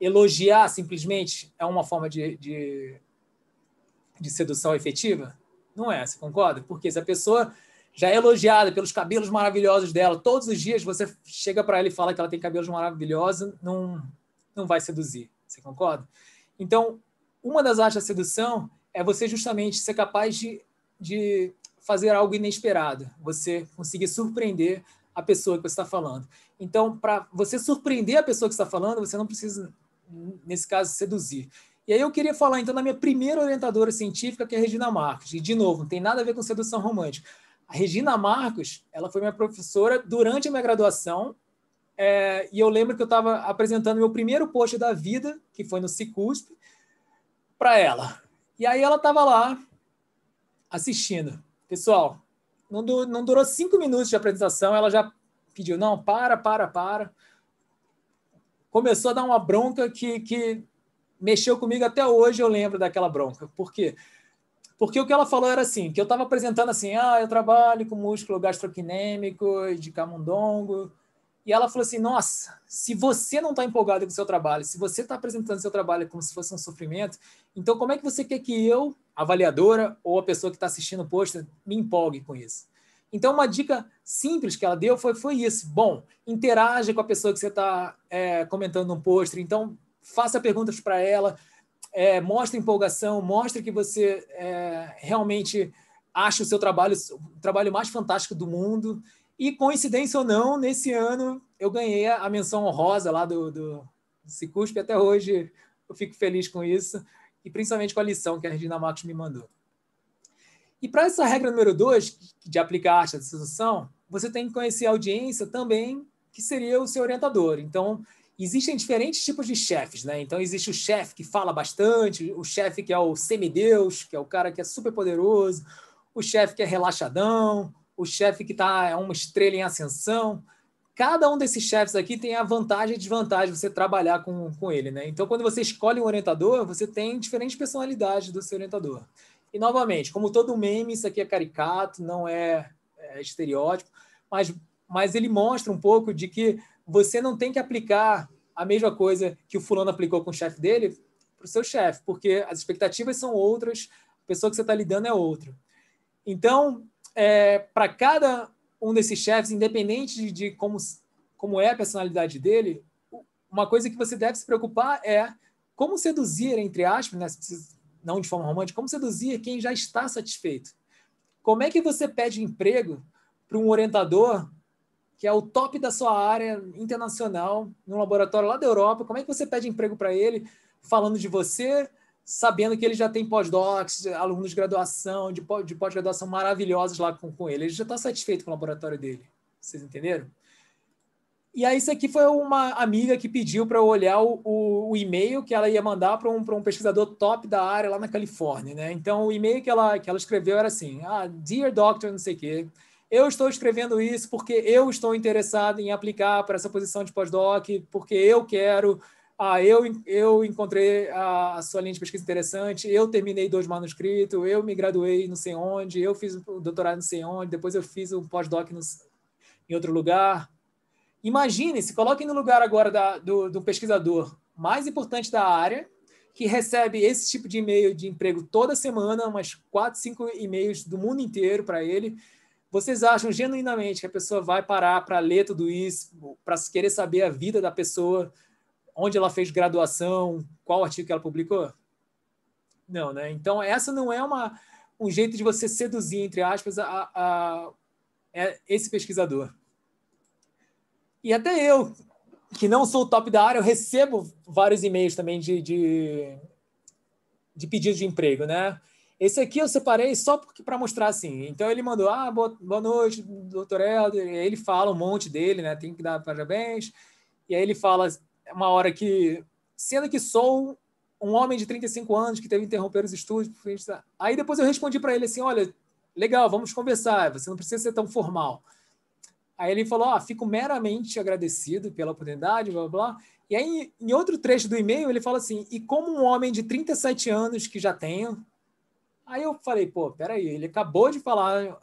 Elogiar simplesmente é uma forma de, de, de sedução efetiva? Não é, você concorda? Porque se a pessoa já é elogiada pelos cabelos maravilhosos dela, todos os dias você chega para ela e fala que ela tem cabelos maravilhosos, não, não vai seduzir. Você concorda? Então, uma das artes da sedução é você justamente ser capaz de, de fazer algo inesperado, você conseguir surpreender a pessoa que você está falando. Então, para você surpreender a pessoa que está falando, você não precisa, nesse caso, seduzir. E aí eu queria falar, então, da minha primeira orientadora científica, que é a Regina Marcos. E, de novo, não tem nada a ver com sedução romântica. A Regina Marcos, ela foi minha professora durante a minha graduação, é, e eu lembro que eu estava apresentando meu primeiro post da vida, que foi no CICUSP, para ela. E aí ela estava lá assistindo. Pessoal, não, du não durou cinco minutos de apresentação, ela já pediu, não, para, para, para. Começou a dar uma bronca que, que mexeu comigo até hoje, eu lembro daquela bronca. Por quê? Porque o que ela falou era assim, que eu estava apresentando assim, ah, eu trabalho com músculo gastroquinêmico de camundongo, e ela falou assim: Nossa, se você não está empolgado com o seu trabalho, se você está apresentando seu trabalho como se fosse um sofrimento, então como é que você quer que eu, avaliadora ou a pessoa que está assistindo o pôster, me empolgue com isso? Então, uma dica simples que ela deu foi, foi isso. Bom, interaja com a pessoa que você está é, comentando um pôster. Então, faça perguntas para ela, é, mostre empolgação, mostre que você é, realmente acha o seu trabalho o trabalho mais fantástico do mundo e coincidência ou não, nesse ano eu ganhei a menção honrosa lá do, do Cicuspe. Até hoje eu fico feliz com isso, e principalmente com a lição que a Regina Marcos me mandou. E para essa regra número dois, de aplicar a arte da sedução, você tem que conhecer a audiência também, que seria o seu orientador. Então, existem diferentes tipos de chefes, né? Então, existe o chefe que fala bastante, o chefe que é o semideus, que é o cara que é super poderoso, o chefe que é relaxadão, o chefe que tá, é uma estrela em ascensão. Cada um desses chefes aqui tem a vantagem e desvantagem de você trabalhar com, com ele, né? Então, quando você escolhe um orientador, você tem diferentes personalidades do seu orientador. E, novamente, como todo meme, isso aqui é caricato, não é, é estereótipo, mas, mas ele mostra um pouco de que você não tem que aplicar a mesma coisa que o fulano aplicou com o chefe dele para o seu chefe, porque as expectativas são outras, a pessoa que você está lidando é outra. Então, é, para cada um desses chefes, independente de, de como, como é a personalidade dele, uma coisa que você deve se preocupar é como seduzir, entre aspas, né, não de forma romântica, como seduzir quem já está satisfeito. Como é que você pede emprego para um orientador que é o top da sua área internacional, num laboratório lá da Europa? Como é que você pede emprego para ele falando de você, sabendo que ele já tem pós-docs, alunos de graduação, de pós-graduação maravilhosos lá com, com ele. Ele já está satisfeito com o laboratório dele. Vocês entenderam? E aí, isso aqui foi uma amiga que pediu para eu olhar o, o, o, e-mail que ela ia mandar para um, um pesquisador top da área lá na Califórnia, né? Então, o e-mail que ela, que ela escreveu era assim, ah, dear doctor, não sei o quê, eu estou escrevendo isso porque eu estou interessado em aplicar para essa posição de pós-doc, porque eu quero ah, eu, eu encontrei a, a, sua linha de pesquisa interessante, eu terminei dois manuscritos, eu me graduei não sei onde, eu fiz o um doutorado não sei onde, depois eu fiz um pós-doc em outro lugar. Imagine, se coloquem no lugar agora da, do, do pesquisador mais importante da área, que recebe esse tipo de e-mail de emprego toda semana, umas quatro, cinco e-mails do mundo inteiro para ele, vocês acham genuinamente que a pessoa vai parar para ler tudo isso, para querer saber a vida da pessoa onde ela fez graduação, qual artigo que ela publicou? Não, né? Então, essa não é uma, um jeito de você seduzir, entre aspas, a, a, a é esse pesquisador. E até eu, que não sou o top da área, eu recebo vários e-mails também de, de, de pedidos de emprego, né? Esse aqui eu separei só para mostrar assim. Então ele mandou: Ah, boa, noite, doutor Helder. E aí ele fala um monte dele, né? Tem que dar parabéns. E aí ele fala uma hora que, sendo que sou um homem de 35 anos que teve que interromper os estudos. Aí depois eu respondi para ele assim: olha, legal, vamos conversar, você não precisa ser tão formal. Aí ele falou: ah, fico meramente agradecido pela oportunidade, blá blá. blá. E aí, em outro trecho do e-mail, ele fala assim: e como um homem de 37 anos que já tenho. Aí eu falei: pô, peraí, ele acabou de falar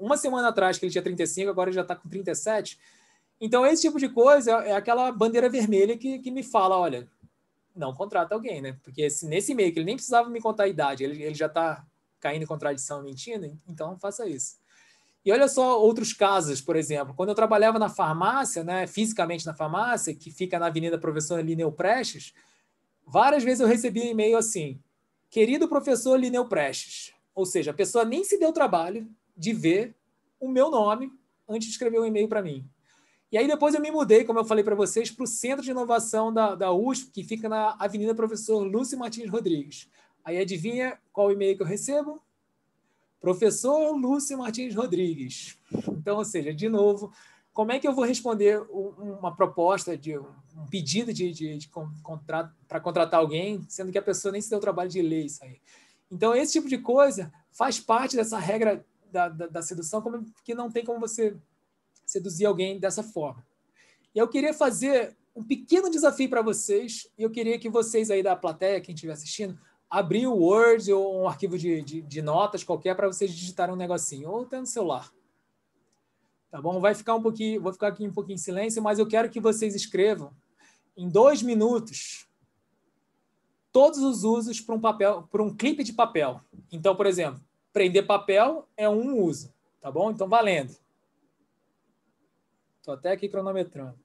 uma semana atrás que ele tinha 35, agora ele já está com 37 então, esse tipo de coisa é, é aquela bandeira vermelha que, que me fala, olha, não contrata alguém, né? Porque se nesse e-mail que ele nem precisava me contar a idade, ele, ele já está caindo em contradição mentindo, então faça isso. E olha só outros casos, por exemplo, quando eu trabalhava na farmácia, né, fisicamente na farmácia, que fica na Avenida Professor Lineu Prestes, várias vezes eu recebi um e-mail assim: Querido professor Lineu Prestes. Ou seja, a pessoa nem se deu trabalho de ver o meu nome antes de escrever um e-mail para mim. E aí depois eu me mudei, como eu falei para vocês, para o Centro de Inovação da, da USP, que fica na Avenida Professor Lúcio Martins Rodrigues. Aí adivinha qual e-mail que eu recebo? Professor Lúcio Martins Rodrigues. Então, ou seja, de novo, como é que eu vou responder uma proposta de um pedido de, de, de contrato para contratar alguém, sendo que a pessoa nem se deu o trabalho de ler isso aí? Então, esse tipo de coisa faz parte dessa regra da, da, da sedução, como que não tem como você seduzir alguém dessa forma. E eu queria fazer um pequeno desafio para vocês, e eu queria que vocês aí da plateia, quem estiver assistindo, abriu o Word ou um arquivo de, de, de notas qualquer para vocês digitarem um negocinho, ou até no celular. Tá bom? Vai ficar um pouquinho, vou ficar aqui um pouquinho em silêncio, mas eu quero que vocês escrevam em dois minutos todos os usos para um papel, para um clipe de papel. Então, por exemplo, prender papel é um uso, tá bom? Então, valendo. Estou até aqui cronometrando.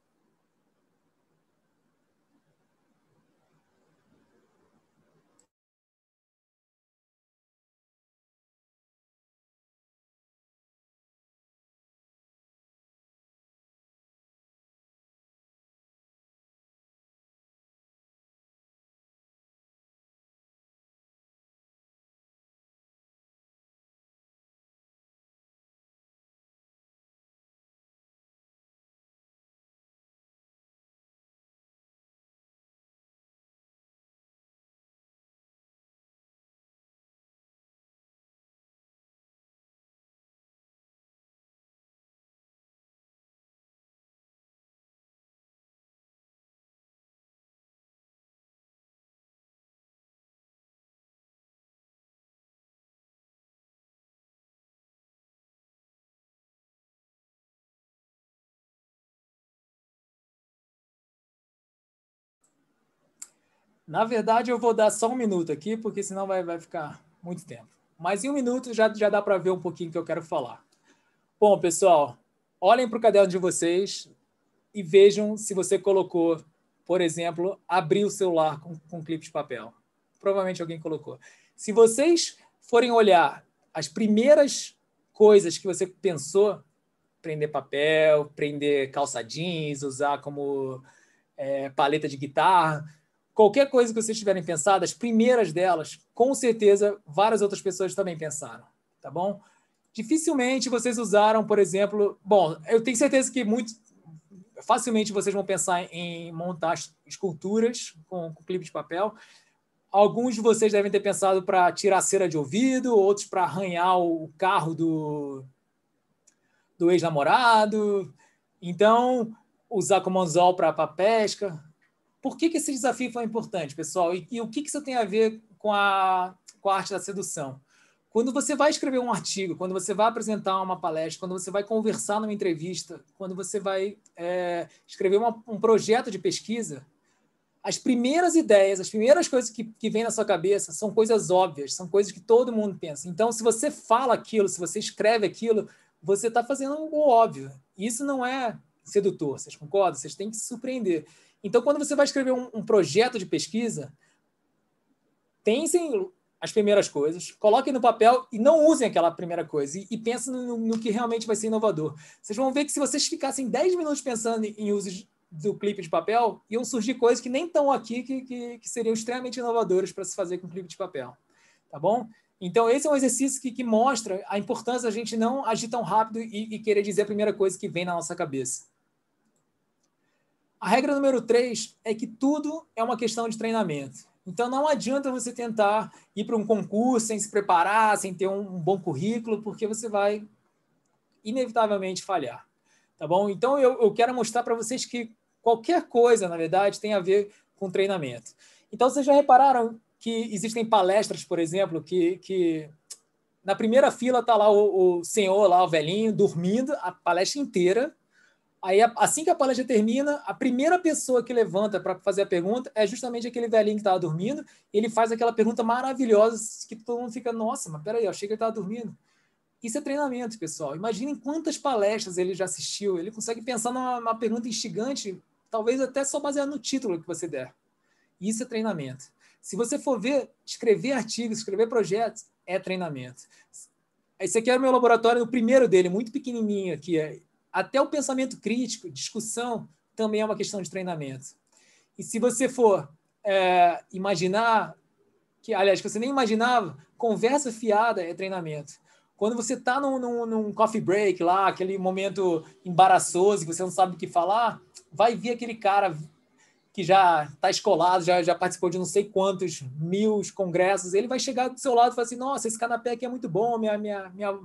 Na verdade, eu vou dar só um minuto aqui, porque senão vai, vai ficar muito tempo. Mas em um minuto já, já dá para ver um pouquinho o que eu quero falar. Bom, pessoal, olhem para o caderno de vocês e vejam se você colocou, por exemplo, abrir o celular com, com clipe de papel. Provavelmente alguém colocou. Se vocês forem olhar as primeiras coisas que você pensou, prender papel, prender calça jeans, usar como é, paleta de guitarra, Qualquer coisa que vocês tiverem pensado, as primeiras delas, com certeza várias outras pessoas também pensaram, tá bom? Dificilmente vocês usaram, por exemplo, bom, eu tenho certeza que muito facilmente vocês vão pensar em montar esculturas com, com clipe de papel. Alguns de vocês devem ter pensado para tirar cera de ouvido, outros para arranhar o carro do, do ex-namorado. Então, usar como anzol para pesca. Por que, que esse desafio foi importante, pessoal? E, e o que, que isso tem a ver com a, com a arte da sedução? Quando você vai escrever um artigo, quando você vai apresentar uma palestra, quando você vai conversar numa entrevista, quando você vai é, escrever uma, um projeto de pesquisa, as primeiras ideias, as primeiras coisas que, que vêm na sua cabeça são coisas óbvias, são coisas que todo mundo pensa. Então, se você fala aquilo, se você escreve aquilo, você está fazendo o óbvio. Isso não é sedutor, vocês concordam? Vocês têm que se surpreender. Então, quando você vai escrever um, um projeto de pesquisa, pensem as primeiras coisas, coloquem no papel e não usem aquela primeira coisa. E, e pensem no, no, que realmente vai ser inovador. Vocês vão ver que se vocês ficassem 10 minutos pensando em, usos do clipe de papel, iam surgir coisas que nem estão aqui, que, que, que, seriam extremamente inovadoras para se fazer com clipe de papel. Tá bom? Então, esse é um exercício que, que mostra a importância da gente não agir tão rápido e, e querer dizer a primeira coisa que vem na nossa cabeça. A regra número três é que tudo é uma questão de treinamento. Então não adianta você tentar ir para um concurso sem se preparar, sem ter um, um bom currículo, porque você vai inevitavelmente falhar. Tá bom? Então eu, eu quero mostrar para vocês que qualquer coisa, na verdade, tem a ver com treinamento. Então vocês já repararam que existem palestras, por exemplo, que, que na primeira fila está lá o, o, senhor, lá o velhinho, dormindo a palestra inteira, Aí, assim que a palestra termina, a primeira pessoa que levanta para fazer a pergunta é justamente aquele velhinho que estava dormindo. ele faz aquela pergunta maravilhosa que todo mundo fica: nossa, mas peraí, eu achei que ele estava dormindo. Isso é treinamento, pessoal. Imaginem quantas palestras ele já assistiu. Ele consegue pensar numa, numa pergunta instigante, talvez até só baseado no título que você der. Isso é treinamento. Se você for ver, escrever artigos, escrever projetos, é treinamento. Esse aqui era o meu laboratório, o primeiro dele, muito pequenininho aqui. É até o pensamento crítico, discussão, também é uma questão de treinamento. E se você for é, imaginar, que aliás, que você nem imaginava, conversa fiada é treinamento. Quando você está num, num, num, coffee break lá, aquele momento embaraçoso que você não sabe o que falar, vai vir aquele cara que já está escolado, já, já participou de não sei quantos mil congressos, ele vai chegar do seu lado e falar assim, nossa, esse canapé aqui é muito bom, minha, minha, minha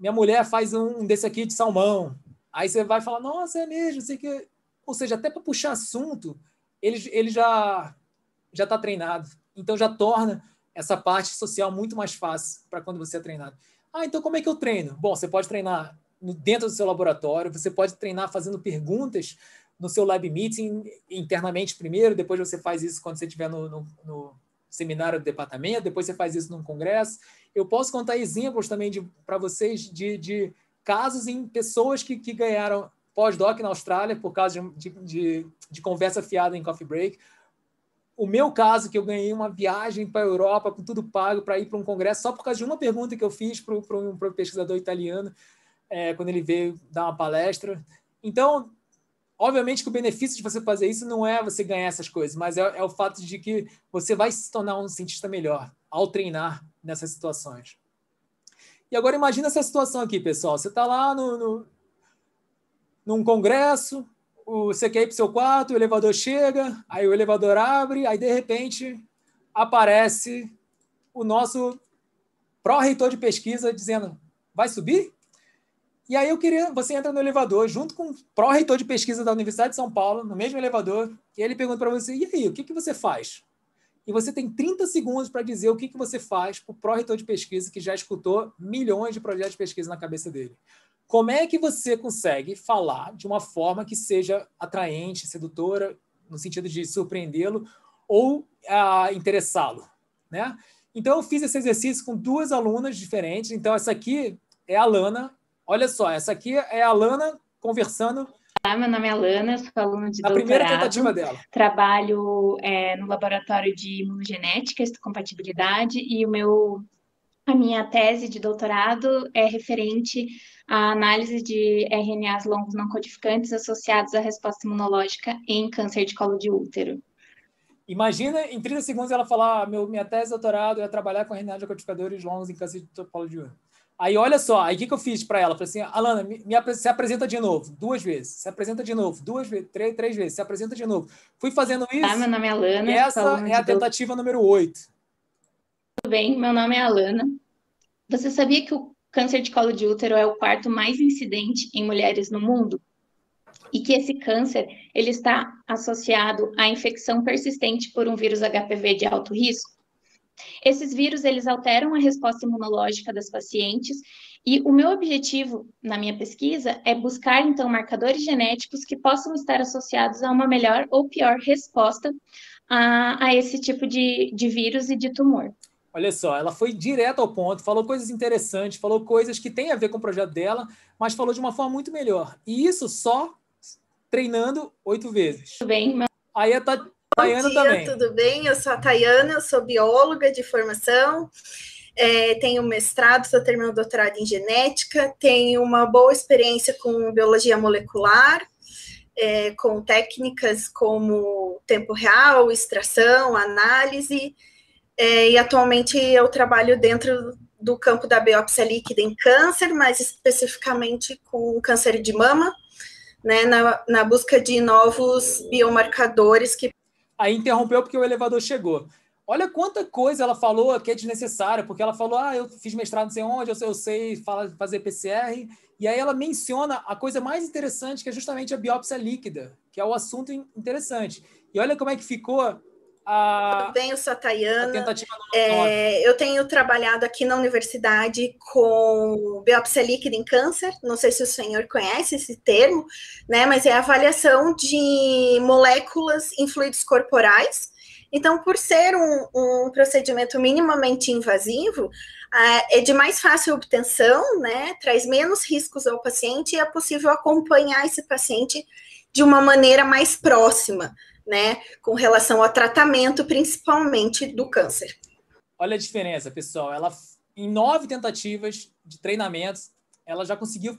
minha mulher faz um desse aqui de salmão. Aí você vai falar, nossa, é mesmo, sei que. Ou seja, até para puxar assunto, ele, ele já já está treinado. Então já torna essa parte social muito mais fácil para quando você é treinado. Ah, então como é que eu treino? Bom, você pode treinar dentro do seu laboratório, você pode treinar fazendo perguntas no seu lab meeting internamente primeiro, depois você faz isso quando você estiver no, no, no seminário do departamento, depois você faz isso num congresso. Eu posso contar exemplos também para vocês de, de casos em pessoas que, que ganharam pós-doc na Austrália por causa de, de, de, conversa fiada em coffee break. O meu caso, que eu ganhei uma viagem para a Europa com tudo pago para ir para um congresso só por causa de uma pergunta que eu fiz para um, pesquisador italiano é, quando ele veio dar uma palestra. Então, obviamente que o benefício de você fazer isso não é você ganhar essas coisas, mas é, é o fato de que você vai se tornar um cientista melhor ao treinar nessas situações. E agora imagina essa situação aqui, pessoal. Você está lá no, no, num congresso, você quer ir para o seu quarto, o elevador chega, aí o elevador abre, aí de repente aparece o nosso pró-reitor de pesquisa dizendo: vai subir? E aí eu queria, você entra no elevador junto com o pró-reitor de pesquisa da Universidade de São Paulo, no mesmo elevador, e ele pergunta para você: e aí, o que, que você faz? e você tem 30 segundos para dizer o que, que você faz para o pró-reitor de pesquisa que já escutou milhões de projetos de pesquisa na cabeça dele. Como é que você consegue falar de uma forma que seja atraente, sedutora, no sentido de surpreendê-lo ou ah, interessá-lo, né? Então, eu fiz esse exercício com duas alunas diferentes. Então, essa aqui é a Lana. Olha só, essa aqui é a Lana conversando Olá, tá, meu nome é Alana, sou aluna de a doutorado. primeira tentativa dela. Trabalho é, no laboratório de imunogenética, compatibilidade e o meu, a minha tese de doutorado é referente à análise de RNAs longos não codificantes associados à resposta imunológica em câncer de colo de útero. Imagina em 30 segundos ela falar: ah, meu, minha tese de doutorado é trabalhar com RNA de codificadores longos em câncer de colo de útero. Aí olha só, aí o que, que eu fiz para ela? Falei assim, Alana, me, me, se apresenta de novo, duas vezes, se apresenta de novo, duas vezes, três, três vezes, se apresenta de novo. Fui fazendo isso. Tá, meu nome é Alana. Essa é a tentativa número 8. Tudo bem, meu nome é Alana. Você sabia que o câncer de colo de útero é o quarto mais incidente em mulheres no mundo? E que esse câncer, ele está associado à infecção persistente por um vírus HPV de alto risco? Esses vírus, eles alteram a resposta imunológica das pacientes e o meu objetivo na minha pesquisa é buscar, então, marcadores genéticos que possam estar associados a uma melhor ou pior resposta a, a esse tipo de, de vírus e de tumor. Olha só, ela foi direto ao ponto, falou coisas interessantes, falou coisas que têm a ver com o projeto dela, mas falou de uma forma muito melhor. E isso só treinando oito vezes. Muito bem. Mas... Aí a, Tati, tá Bom dia, também. tudo bem? Eu sou a Tayana, sou bióloga de formação, é, tenho mestrado, estou terminando doutorado em genética, tenho uma boa experiência com biologia molecular, é, com técnicas como tempo real, extração, análise, é, e atualmente eu trabalho dentro do campo da biópsia líquida em câncer, mais especificamente com câncer de mama, né, na, na busca de novos biomarcadores que Aí interrompeu porque o elevador chegou. Olha quanta coisa ela falou que é desnecessária, porque ela falou: ah, eu fiz mestrado não sei onde, eu sei, eu sei fazer PCR. E aí ela menciona a coisa mais interessante, que é justamente a biópsia líquida, que é o assunto interessante. E olha como é que ficou a. Bem, eu sou a Tayana. A é, eu tenho trabalhado aqui na universidade com biópsia líquida em câncer. Não sei se o senhor conhece esse termo, né? Mas é a avaliação de moléculas em fluidos corporais. Então, por ser um, um procedimento minimamente invasivo, é de mais fácil obtenção, né? Traz menos riscos ao paciente e é possível acompanhar esse paciente de uma maneira mais próxima né, com relação ao tratamento, principalmente do câncer. Olha a diferença, pessoal. Ela, em nove tentativas de treinamentos, ela já conseguiu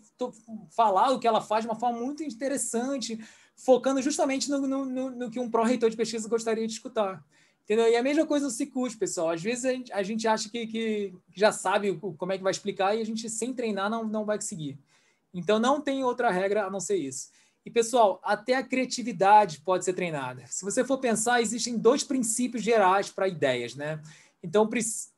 falar o que ela faz de uma forma muito interessante, focando justamente no, no, no, no que um pró-reitor de pesquisa gostaria de escutar. Entendeu? E a mesma coisa no CICUS, pessoal. Às vezes a gente, a gente acha que, que, já sabe como é que vai explicar e a gente, sem treinar, não, não vai conseguir. Então, não tem outra regra a não ser isso. E, pessoal, até a criatividade pode ser treinada. Se você for pensar, existem dois princípios gerais para ideias, né? Então,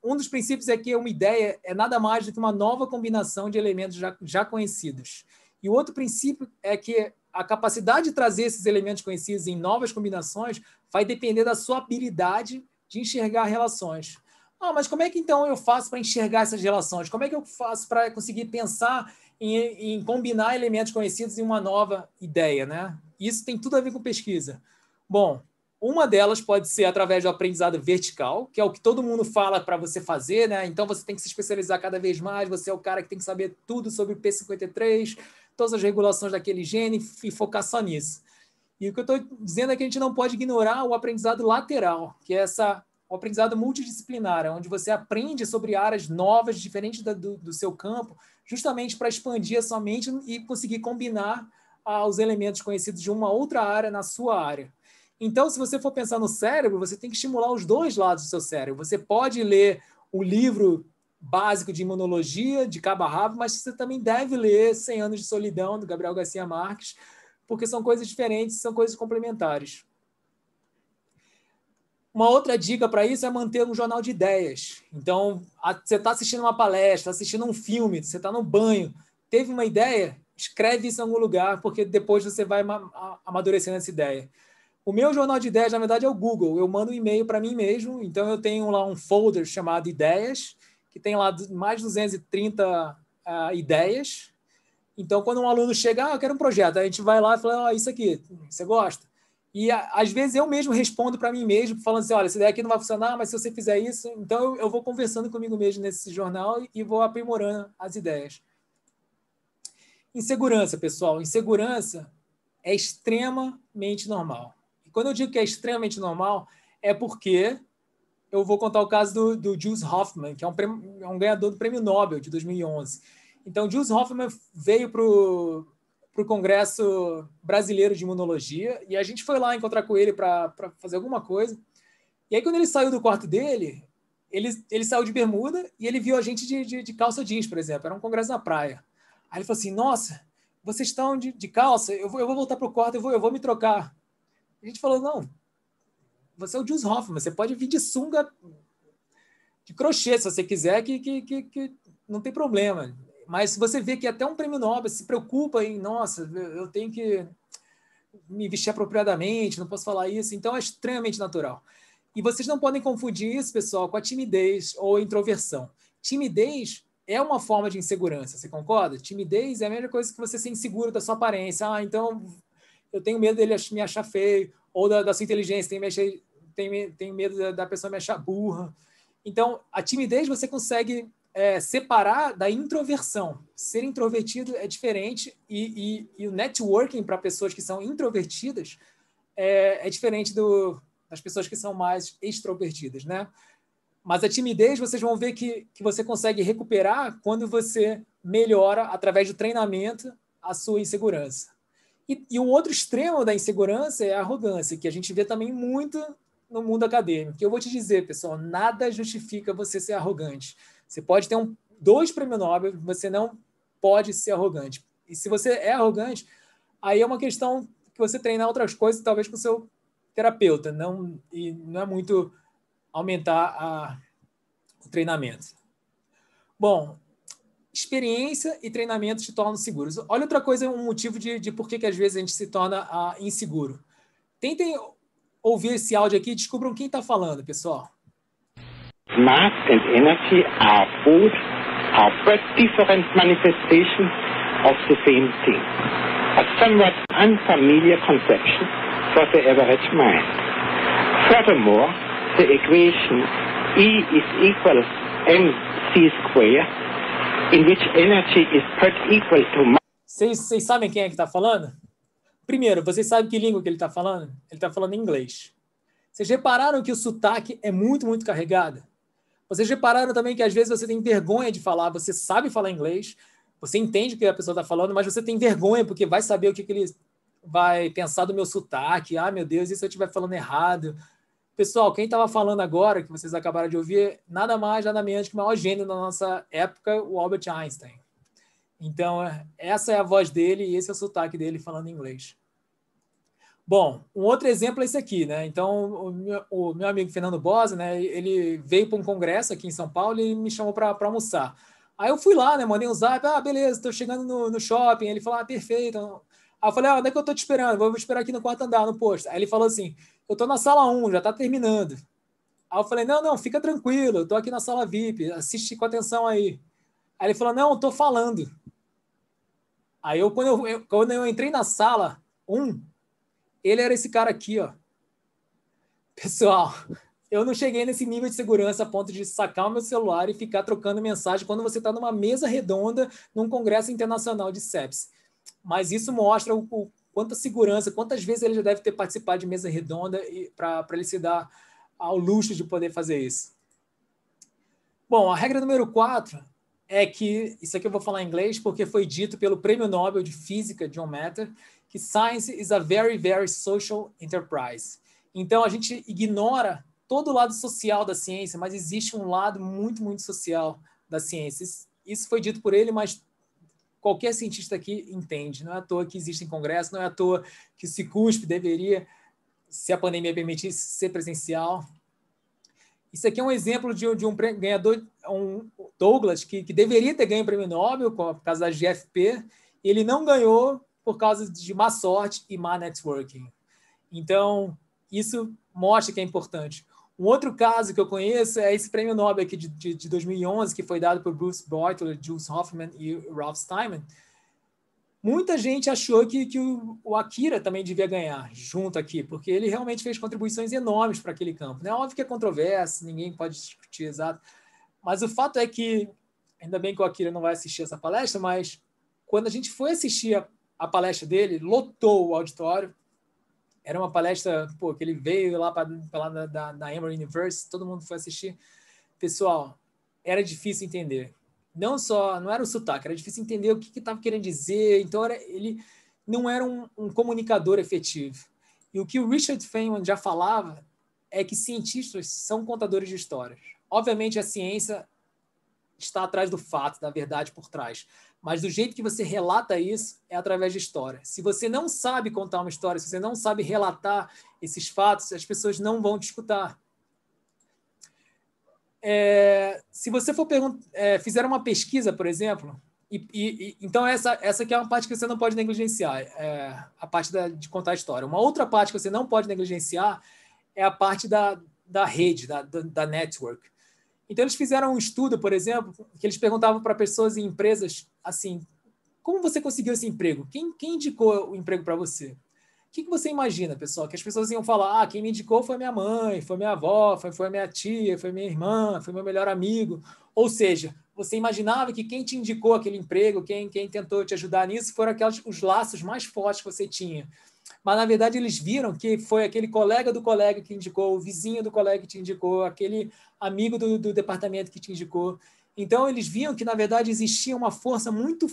um dos princípios é que uma ideia é nada mais do que uma nova combinação de elementos já, já conhecidos. E o outro princípio é que a capacidade de trazer esses elementos conhecidos em novas combinações vai depender da sua habilidade de enxergar relações. Ah, mas como é que então eu faço para enxergar essas relações? Como é que eu faço para conseguir pensar em, em combinar elementos conhecidos em uma nova ideia, né? Isso tem tudo a ver com pesquisa. Bom, uma delas pode ser através do aprendizado vertical, que é o que todo mundo fala para você fazer, né? Então você tem que se especializar cada vez mais, você é o cara que tem que saber tudo sobre o P53, todas as regulações daquele gene e focar só nisso. E o que eu estou dizendo é que a gente não pode ignorar o aprendizado lateral, que é essa, o aprendizado multidisciplinar, onde você aprende sobre áreas novas, diferentes da, do, do seu campo, justamente para expandir a sua mente e conseguir combinar ah, os elementos conhecidos de uma outra área na sua área. Então, se você for pensar no cérebro, você tem que estimular os dois lados do seu cérebro. Você pode ler o livro básico de imunologia de cabo a rabo, mas você também deve ler 100 anos de solidão do Gabriel Garcia Marques, porque são coisas diferentes, são coisas complementares. Uma outra dica para isso é manter um jornal de ideias. Então, a, você está assistindo uma palestra, tá assistindo um filme, você está no banho, teve uma ideia, escreve isso em algum lugar, porque depois você vai amadurecendo essa ideia. O meu jornal de ideias, na verdade, é o Google. Eu mando um e-mail para mim mesmo, então eu tenho lá um folder chamado Ideias, que tem lá mais de 230 uh, ideias. Então, quando um aluno chega, ah, eu quero um projeto, a gente vai lá e fala, ah, isso aqui, você gosta? E às vezes eu mesmo respondo para mim mesmo, falando assim: olha, essa ideia aqui não vai funcionar, mas se você fizer isso, então eu, vou conversando comigo mesmo nesse jornal e vou aprimorando as ideias. Insegurança, pessoal. Insegurança é extremamente normal. E quando eu digo que é extremamente normal, é porque eu vou contar o caso do, do Jules Hoffman, que é um, prêmio, é um ganhador do prêmio Nobel de 2011. Então, Jules Hoffman veio para o para o Congresso Brasileiro de Imunologia e a gente foi lá encontrar com ele para fazer alguma coisa. E aí, quando ele saiu do quarto dele, ele, ele saiu de bermuda e ele viu a gente de, de, de calça jeans, por exemplo. Era um congresso na praia. Aí ele falou assim: Nossa, vocês estão de, de calça? Eu vou, eu vou voltar para o quarto, eu vou, eu vou me trocar. A gente falou: Não, você é o Jules Hoffman, você pode vir de sunga, de crochê, se você quiser, que, que, que, que não tem problema mas você vê que até um prêmio Nobel se preocupa em, nossa, eu tenho que me vestir apropriadamente, não posso falar isso, então é extremamente natural. E vocês não podem confundir isso, pessoal, com a timidez ou introversão. Timidez é uma forma de insegurança, você concorda? Timidez é a mesma coisa que você ser inseguro da sua aparência. Ah, então eu tenho medo dele me achar feio, ou da, da sua inteligência, tenho, tenho, tenho medo da, da pessoa me achar burra. Então, a timidez você consegue é, separar da introversão. Ser introvertido é diferente e, e, e o networking para pessoas que são introvertidas é, é diferente do, das pessoas que são mais extrovertidas, né? Mas a timidez, vocês vão ver que, que você consegue recuperar quando você melhora, através do treinamento, a sua insegurança. E, e o outro extremo da insegurança é a arrogância, que a gente vê também muito no mundo acadêmico. Eu vou te dizer, pessoal, nada justifica você ser arrogante. Você pode ter um, dois prêmios Nobel, você não pode ser arrogante. E se você é arrogante, aí é uma questão que você treinar outras coisas, talvez com o seu terapeuta, não, e não é muito aumentar a, o treinamento. Bom, experiência e treinamento te tornam seguros. Olha outra coisa, um motivo de, de por que, que às vezes a gente se torna ah, inseguro. Tentem ouvir esse áudio aqui e descubram quem está falando, pessoal. Mass and energy are both are but different manifestations of the same thing. A somewhat unfamiliar conception for the average mind. Furthermore, the equation E is equal mc squared, in which energy is but equal to Vocês sabem quem é que está falando? Primeiro, vocês sabem que língua que ele está falando? Ele está falando em inglês. Vocês repararam que o sotaque é muito, muito carregado? Vocês repararam também que às vezes você tem vergonha de falar, você sabe falar inglês, você entende o que a pessoa está falando, mas você tem vergonha, porque vai saber o que, que ele vai pensar do meu sotaque. Ah, meu Deus, e se eu estiver falando errado? Pessoal, quem estava falando agora, que vocês acabaram de ouvir, nada mais, nada menos que o maior gênio da nossa época, o Albert Einstein. Então, essa é a voz dele e esse é o sotaque dele falando inglês. Bom, um outro exemplo é esse aqui, né? Então, o meu, o meu amigo Fernando Bosa, né? Ele veio para um congresso aqui em São Paulo e me chamou para almoçar. Aí eu fui lá, né? Mandei um zap, ah, beleza, estou chegando no, no, shopping. Ele falou, ah, perfeito. Aí eu falei, ah, onde é que eu estou te esperando? Vou esperar aqui no quarto andar, no posto. Aí ele falou assim, eu estou na sala 1, já está terminando. Aí eu falei, não, não, fica tranquilo, eu tô aqui na sala VIP, assiste com atenção aí. Aí ele falou, não, eu tô falando. Aí eu, quando eu, eu quando eu entrei na sala 1, ele era esse cara aqui, ó. Pessoal, eu não cheguei nesse nível de segurança a ponto de sacar o meu celular e ficar trocando mensagem quando você está numa mesa redonda num congresso internacional de CEPS. Mas isso mostra o, o, quanta segurança, quantas vezes ele já deve ter participado de mesa redonda para ele se dar ao luxo de poder fazer isso. Bom, a regra número 4 é que, isso aqui eu vou falar em inglês porque foi dito pelo prêmio Nobel de Física, John Matter, que science is a very, very social enterprise. Então, a gente ignora todo o lado social da ciência, mas existe um lado muito, muito social da ciência. Isso foi dito por ele, mas qualquer cientista aqui entende. Não é à toa que existem congressos, não é à toa que se cuspe, deveria, se a pandemia permitisse, ser presencial. Isso aqui é um exemplo de, de um ganhador, um Douglas, que, que, deveria ter ganho o prêmio Nobel, por causa da GFP, ele não ganhou por causa de má sorte e má networking. Então, isso mostra que é importante. Um outro caso que eu conheço é esse prêmio Nobel aqui de, de, de 2011, que foi dado por Bruce Beutler, Jules Hoffman e Ralph Steinman. Muita gente achou que, que o, o Akira também devia ganhar junto aqui, porque ele realmente fez contribuições enormes para aquele campo. Né? Óbvio que é controverso, ninguém pode discutir exato, mas o fato é que, ainda bem que o Akira não vai assistir essa palestra, mas quando a gente foi assistir a a palestra dele lotou o auditório. Era uma palestra pô, que ele veio lá para lá da, da, da Emory University, todo mundo foi assistir. Pessoal, era difícil entender. Não só, não era o sotaque, era difícil entender o que estava que querendo dizer. Então, era, ele não era um, um comunicador efetivo. E o que o Richard Feynman já falava é que cientistas são contadores de histórias. Obviamente, a ciência está atrás do fato, da verdade por trás. Mas do jeito que você relata isso é através de história. Se você não sabe contar uma história, se você não sabe relatar esses fatos, as pessoas não vão te escutar. É, se você for é, fizer uma pesquisa, por exemplo, e, e, então essa essa é uma parte que você não pode negligenciar, é, a parte da, de contar a história. Uma outra parte que você não pode negligenciar é a parte da, da rede, da, da, da network. Então, eles fizeram um estudo, por exemplo, que eles perguntavam para pessoas e em empresas assim: como você conseguiu esse emprego? Quem, quem indicou o emprego para você? O que, que, você imagina, pessoal? Que as pessoas iam falar: ah, quem me indicou foi minha mãe, foi minha avó, foi, foi minha tia, foi minha irmã, foi meu melhor amigo. Ou seja, você imaginava que quem te indicou aquele emprego, quem, quem tentou te ajudar nisso, foram aqueles os laços mais fortes que você tinha. Mas, na verdade, eles viram que foi aquele colega do colega que indicou, o vizinho do colega que te indicou, aquele amigo do, do departamento que te indicou. Então, eles viam que, na verdade, existia uma força muito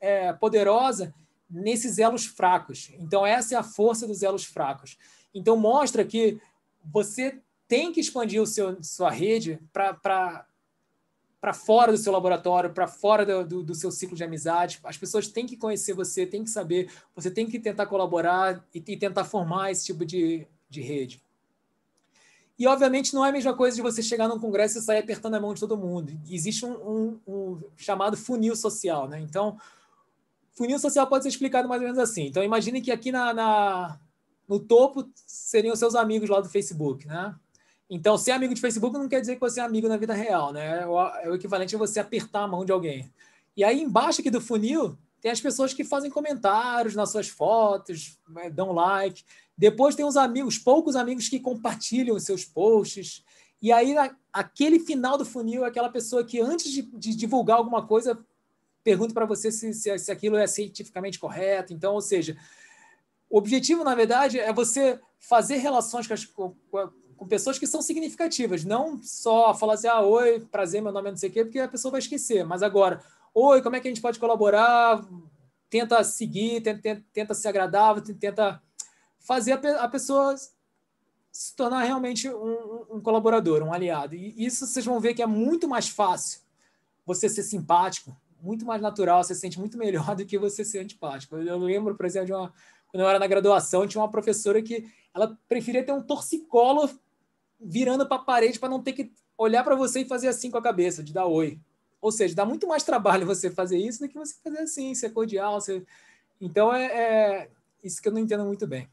é, poderosa nesses elos fracos. Então, essa é a força dos elos fracos. Então, mostra que você tem que expandir o seu, sua rede para fora do seu laboratório, para fora do, do, do, seu ciclo de amizade. As pessoas têm que conhecer você, têm que saber, você tem que tentar colaborar e, e tentar formar esse tipo de, de rede. E, obviamente, não é a mesma coisa de você chegar num congresso e sair apertando a mão de todo mundo. Existe um, um, um chamado funil social, né? Então, funil social pode ser explicado mais ou menos assim. Então, imagine que aqui na, na no topo seriam seus amigos lá do Facebook, né? Então, ser amigo de Facebook não quer dizer que você é amigo na vida real, né? É, é o equivalente a você apertar a mão de alguém. E aí, embaixo aqui do funil, tem as pessoas que fazem comentários nas suas fotos, né? dão like. Depois tem os amigos, poucos amigos que compartilham os seus posts. E aí, na, aquele final do funil, aquela pessoa que antes de, de divulgar alguma coisa pergunta para você se, se, se, aquilo é cientificamente correto. Então, ou seja, o objetivo, na verdade, é você fazer relações com, as, com, com pessoas que são significativas, não só falar assim, ah, oi, prazer, meu nome é não sei o quê, porque a pessoa vai esquecer. Mas agora, oi, como é que a gente pode colaborar? Tenta seguir, tenta, tenta, tenta ser agradável, tenta fazer a, pe a pessoa se tornar realmente um, um, colaborador, um aliado. E isso vocês vão ver que é muito mais fácil você ser simpático, muito mais natural, você se sente muito melhor <laughs> do que você ser antipático. Eu lembro, por exemplo, de uma, quando eu era na graduação, tinha uma professora que ela preferia ter um torcicolo virando para a parede para não ter que olhar para você e fazer assim com a cabeça, de dar oi. Ou seja, dá muito mais trabalho <laughs> você fazer isso do que você fazer assim, ser cordial. Ser... Então, é, é isso que eu não entendo muito bem.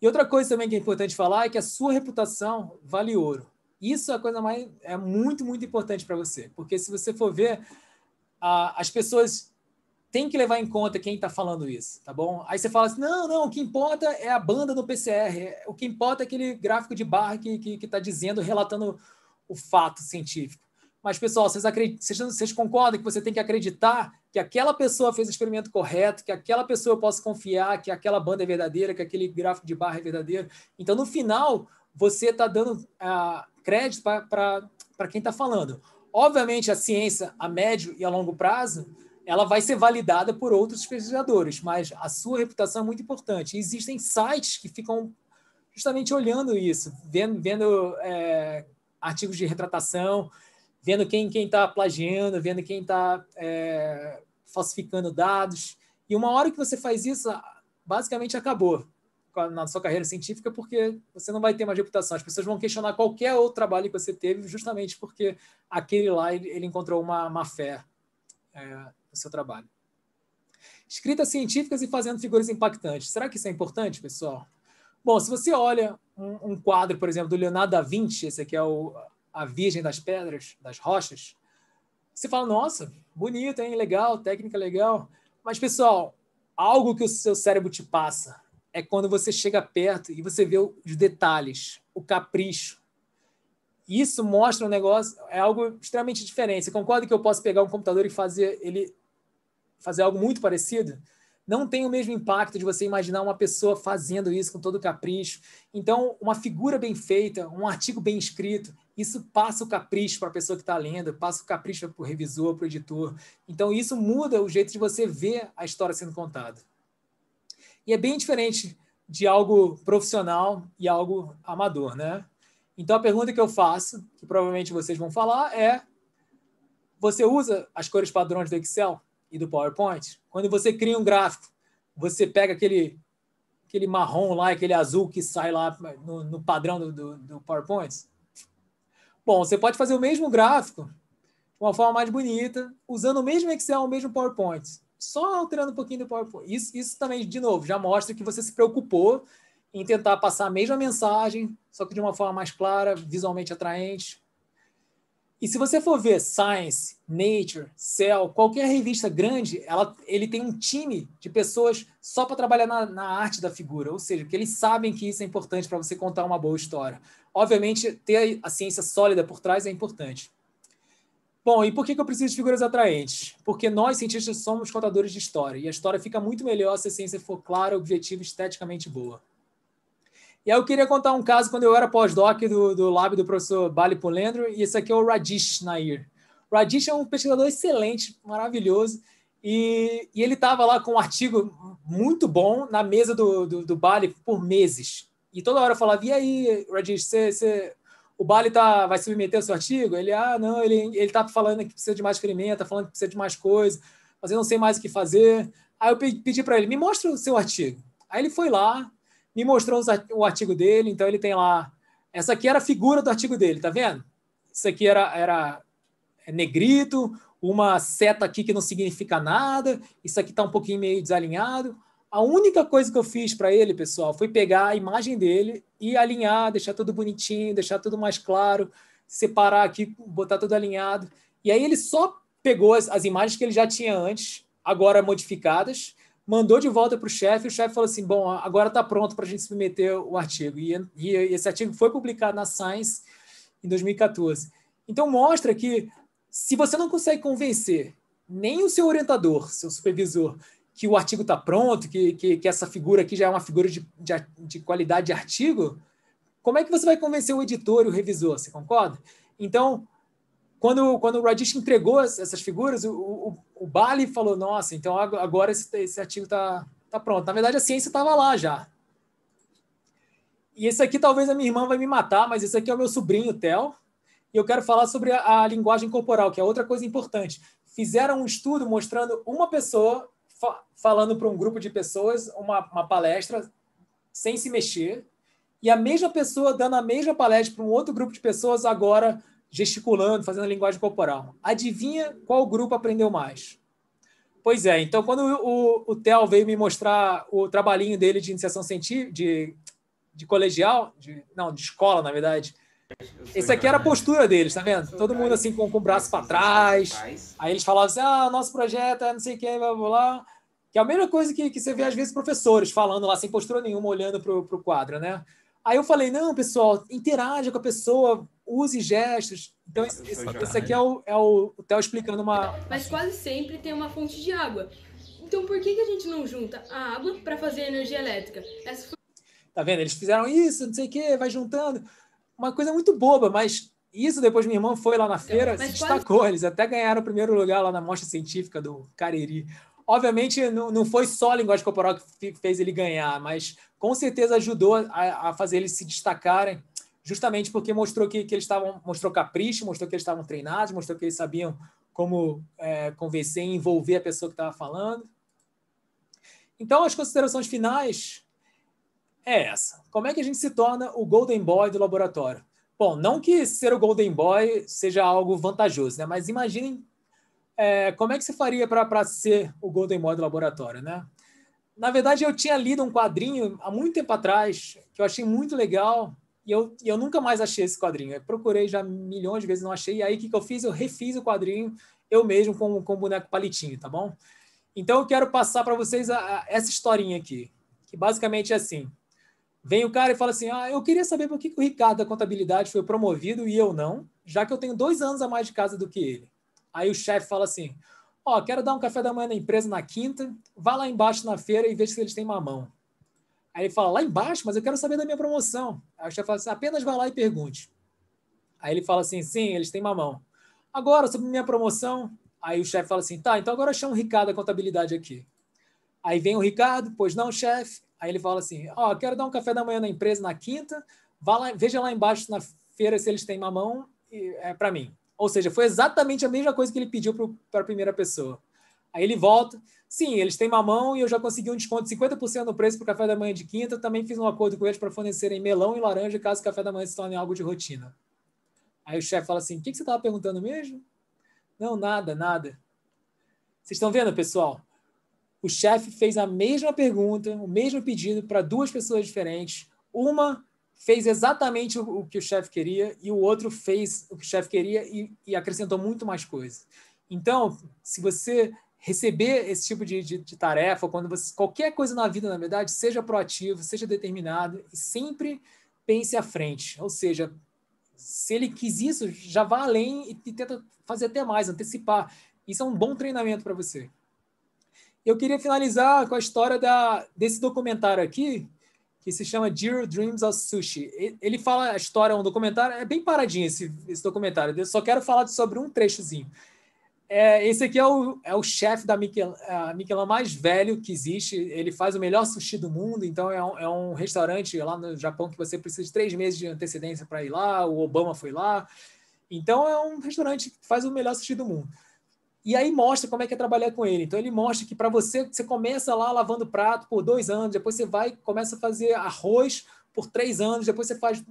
E outra coisa também que é importante falar é que a sua reputação vale ouro. Isso é a coisa mais é muito muito importante para você, porque se você for ver a, as pessoas têm que levar em conta quem está falando isso, tá bom? Aí você fala assim, não, não, o que importa é a banda do PCR, é, o que importa é aquele gráfico de bar que está dizendo, relatando o fato científico. Mas, pessoal, vocês, acredit... vocês, vocês concordam que você tem que acreditar que aquela pessoa fez o experimento correto, que aquela pessoa eu posso confiar, que aquela banda é verdadeira, que aquele gráfico de barra é verdadeiro. Então, no final, você está dando ah, crédito para quem está falando. Obviamente, a ciência a médio e a longo prazo ela vai ser validada por outros pesquisadores, mas a sua reputação é muito importante. Existem sites que ficam justamente olhando isso, vendo, vendo é, artigos de retratação, vendo quem está plagiando, vendo quem está é, falsificando dados. E uma hora que você faz isso, basicamente acabou na sua carreira científica, porque você não vai ter mais reputação. As pessoas vão questionar qualquer outro trabalho que você teve, justamente porque aquele lá ele encontrou uma má fé é, no seu trabalho. Escritas científicas e fazendo figuras impactantes. Será que isso é importante, pessoal? Bom, se você olha um, um quadro, por exemplo, do Leonardo da Vinci, esse aqui é o, a Virgem das Pedras, das Rochas, você fala, nossa, bonito, hein? Legal, técnica legal. Mas, pessoal, algo que o seu cérebro te passa é quando você chega perto e você vê os detalhes, o capricho. Isso mostra um negócio, é algo extremamente diferente. Você concorda que eu posso pegar um computador e fazer ele fazer algo muito parecido? não tem o mesmo impacto de você imaginar uma pessoa fazendo isso com todo capricho. Então, uma figura bem feita, um artigo bem escrito, isso passa o capricho para a pessoa que está lendo, passa o capricho para o revisor, para o editor. Então, isso muda o jeito de você ver a história sendo contada. E é bem diferente de algo profissional e algo amador, né? Então, a pergunta que eu faço, que provavelmente vocês vão falar, é: você usa as cores padrões do Excel e do PowerPoint? Quando você cria um gráfico, você pega aquele aquele marrom lá, aquele azul que sai lá no, no padrão do, do, do PowerPoint? Bom, você pode fazer o mesmo gráfico de uma forma mais bonita, usando o mesmo Excel, o mesmo PowerPoint. Só alterando um pouquinho do PowerPoint. Isso, isso também, de novo, já mostra que você se preocupou em tentar passar a mesma mensagem, só que de uma forma mais clara, visualmente atraente. E se você for ver Science, Nature, Cell, qualquer revista grande, ela, ele tem um time de pessoas só para trabalhar na, na, arte da figura, ou seja, que eles sabem que isso é importante para você contar uma boa história. Obviamente, ter a ciência sólida por trás é importante. Bom, e por que eu preciso de figuras atraentes? Porque nós, cientistas, somos contadores de história, e a história fica muito melhor se a ciência for clara, objetiva e esteticamente boa. E aí eu queria contar um caso quando eu era pós-doc do, do lab do professor Bali Polendro, e esse aqui é o Radish Nair. Radish é um pesquisador excelente, maravilhoso, e, e ele estava lá com um artigo muito bom na mesa do, do, do Bali por meses. E toda hora eu falava, e aí, Radish, você, você, o Bali tá, vai submeter o seu artigo? Ele, ah, não, ele, ele tá falando que precisa de mais experimenta, tá falando que precisa de mais coisa, mas eu não sei mais o que fazer. Aí eu pedi para ele, me mostra o seu artigo. Aí ele foi lá, me mostrou o artigo dele, então ele tem lá, essa aqui era a figura do artigo dele, tá vendo? Isso aqui era, era é negrito, uma seta aqui que não significa nada, isso aqui tá um pouquinho meio desalinhado. A única coisa que eu fiz para ele, pessoal, foi pegar a imagem dele e alinhar, deixar tudo bonitinho, deixar tudo mais claro, separar aqui, botar tudo alinhado. E aí ele só pegou as, as imagens que ele já tinha antes, agora modificadas, mandou de volta para o chefe e o chefe falou assim: bom, agora está pronto para a gente submeter o artigo. E, e, esse artigo foi publicado na Science em 2014. Então, mostra que se você não consegue convencer nem o seu orientador, seu supervisor, que o artigo está pronto, que, que, que, essa figura aqui já é uma figura de, de, de, qualidade de artigo, como é que você vai convencer o editor e o revisor? Você concorda? Então, quando, quando o Radish entregou essas figuras, o, o, o Bali falou: nossa, então agora esse, esse artigo está tá pronto. Na verdade, a ciência estava lá já. E esse aqui talvez a minha irmã vai me matar, mas esse aqui é o meu sobrinho, Theo. E eu quero falar sobre a, a linguagem corporal, que é outra coisa importante. Fizeram um estudo mostrando uma pessoa fa falando para um grupo de pessoas uma, uma palestra sem se mexer, e a mesma pessoa dando a mesma palestra para um outro grupo de pessoas agora gesticulando, fazendo linguagem corporal. Adivinha qual grupo aprendeu mais? Pois é, então quando o, o Theo veio me mostrar o trabalhinho dele de iniciação científica, de, de colegial, de, não, de escola, na verdade, esse aqui era a postura deles, tá vendo? Todo mundo assim com, com o braço para trás. Aí eles falavam assim: ah, nosso projeto é não sei quem, blá blá blá. Que é a mesma coisa que, que você vê às vezes professores falando lá, sem postura nenhuma, olhando pro, pro quadro, né? Aí eu falei: não, pessoal, interaja com a pessoa, use gestos. Então, esse aqui é o, é o, Theo explicando uma. Mas quase sempre tem uma fonte de água. Então, por que, que a gente não junta a água para fazer energia elétrica? Essa... Tá vendo? Eles fizeram isso, não sei o quê, vai juntando uma coisa muito boba, mas isso depois minha irmã foi lá na feira, mas se destacou. Eles até ganharam o primeiro lugar lá na mostra científica do Cariri. Obviamente, não, não foi só a linguagem corporal que fez ele ganhar, mas com certeza ajudou a, a fazer eles se destacarem, justamente porque mostrou que, que eles estavam, mostrou capricho, mostrou que eles estavam treinados, mostrou que eles sabiam como é, convencer e envolver a pessoa que estava falando. Então, as considerações finais, é essa. Como é que a gente se torna o Golden Boy do laboratório? Bom, não que ser o Golden Boy seja algo vantajoso, né? Mas imaginem é, como é que você faria para ser o Golden Boy do laboratório, né? Na verdade, eu tinha lido um quadrinho há muito tempo atrás que eu achei muito legal e eu, e eu nunca mais achei esse quadrinho. Eu procurei já milhões de vezes, não achei. E aí, o que, que eu fiz? Eu refiz o quadrinho eu mesmo com, o boneco palitinho, tá bom? Então, eu quero passar para vocês a, a, essa historinha aqui, que basicamente é assim. Vem o cara e fala assim: Ah, eu queria saber por que, o Ricardo da contabilidade foi promovido e eu não, já que eu tenho dois anos a mais de casa do que ele. Aí o chefe fala assim: Ó, oh, quero dar um café da manhã na empresa na quinta, vá lá embaixo na feira e veja se eles têm mamão. Aí ele fala: Lá embaixo, mas eu quero saber da minha promoção. Aí o chefe fala assim: apenas vá lá e pergunte. Aí ele fala assim: Sim, eles têm mamão. Agora, sobre minha promoção. Aí o chefe fala assim: Tá, então agora chama o Ricardo da contabilidade aqui. Aí vem o Ricardo, pois não, chefe. Aí ele fala assim: Ó, oh, quero dar um café da manhã na empresa na quinta, vá lá, veja lá embaixo na feira se eles têm mamão e, é, para mim. Ou seja, foi exatamente a mesma coisa que ele pediu para a primeira pessoa. Aí ele volta. Sim, eles têm mamão e eu já consegui um desconto de 50% no preço para o café da manhã de quinta. Também fiz um acordo com eles para fornecerem melão e laranja caso o café da manhã se torne algo de rotina. Aí o chefe fala assim: o que, que você estava perguntando mesmo? Não, nada, nada. Vocês estão vendo, pessoal? o chefe fez a mesma pergunta, o mesmo pedido para duas pessoas diferentes. Uma fez exatamente o, que o chefe queria e o outro fez o que o chefe queria e, e, acrescentou muito mais coisas. Então, se você receber esse tipo de, de, de tarefa, quando você qualquer coisa na vida, na verdade, seja proativo, seja determinado e sempre pense à frente. Ou seja, se ele quis isso, já vá além e, e tenta fazer até mais, antecipar. Isso é um bom treinamento para você. Eu queria finalizar com a história da, desse documentário aqui, que se chama Dear Dreams of Sushi. Ele fala a história, é um documentário, é bem paradinho esse, esse documentário, eu só quero falar sobre um trechozinho. É, esse aqui é o, é o chefe da Michelin mais velho que existe, ele faz o melhor sushi do mundo, então é um, é um restaurante lá no Japão que você precisa de três meses de antecedência para ir lá, o Obama foi lá, então é um restaurante que faz o melhor sushi do mundo. E aí mostra como é que é trabalhar com ele. Então ele mostra que para você, você começa lá lavando prato por dois anos, depois você vai começa a fazer arroz por três anos, depois você faz,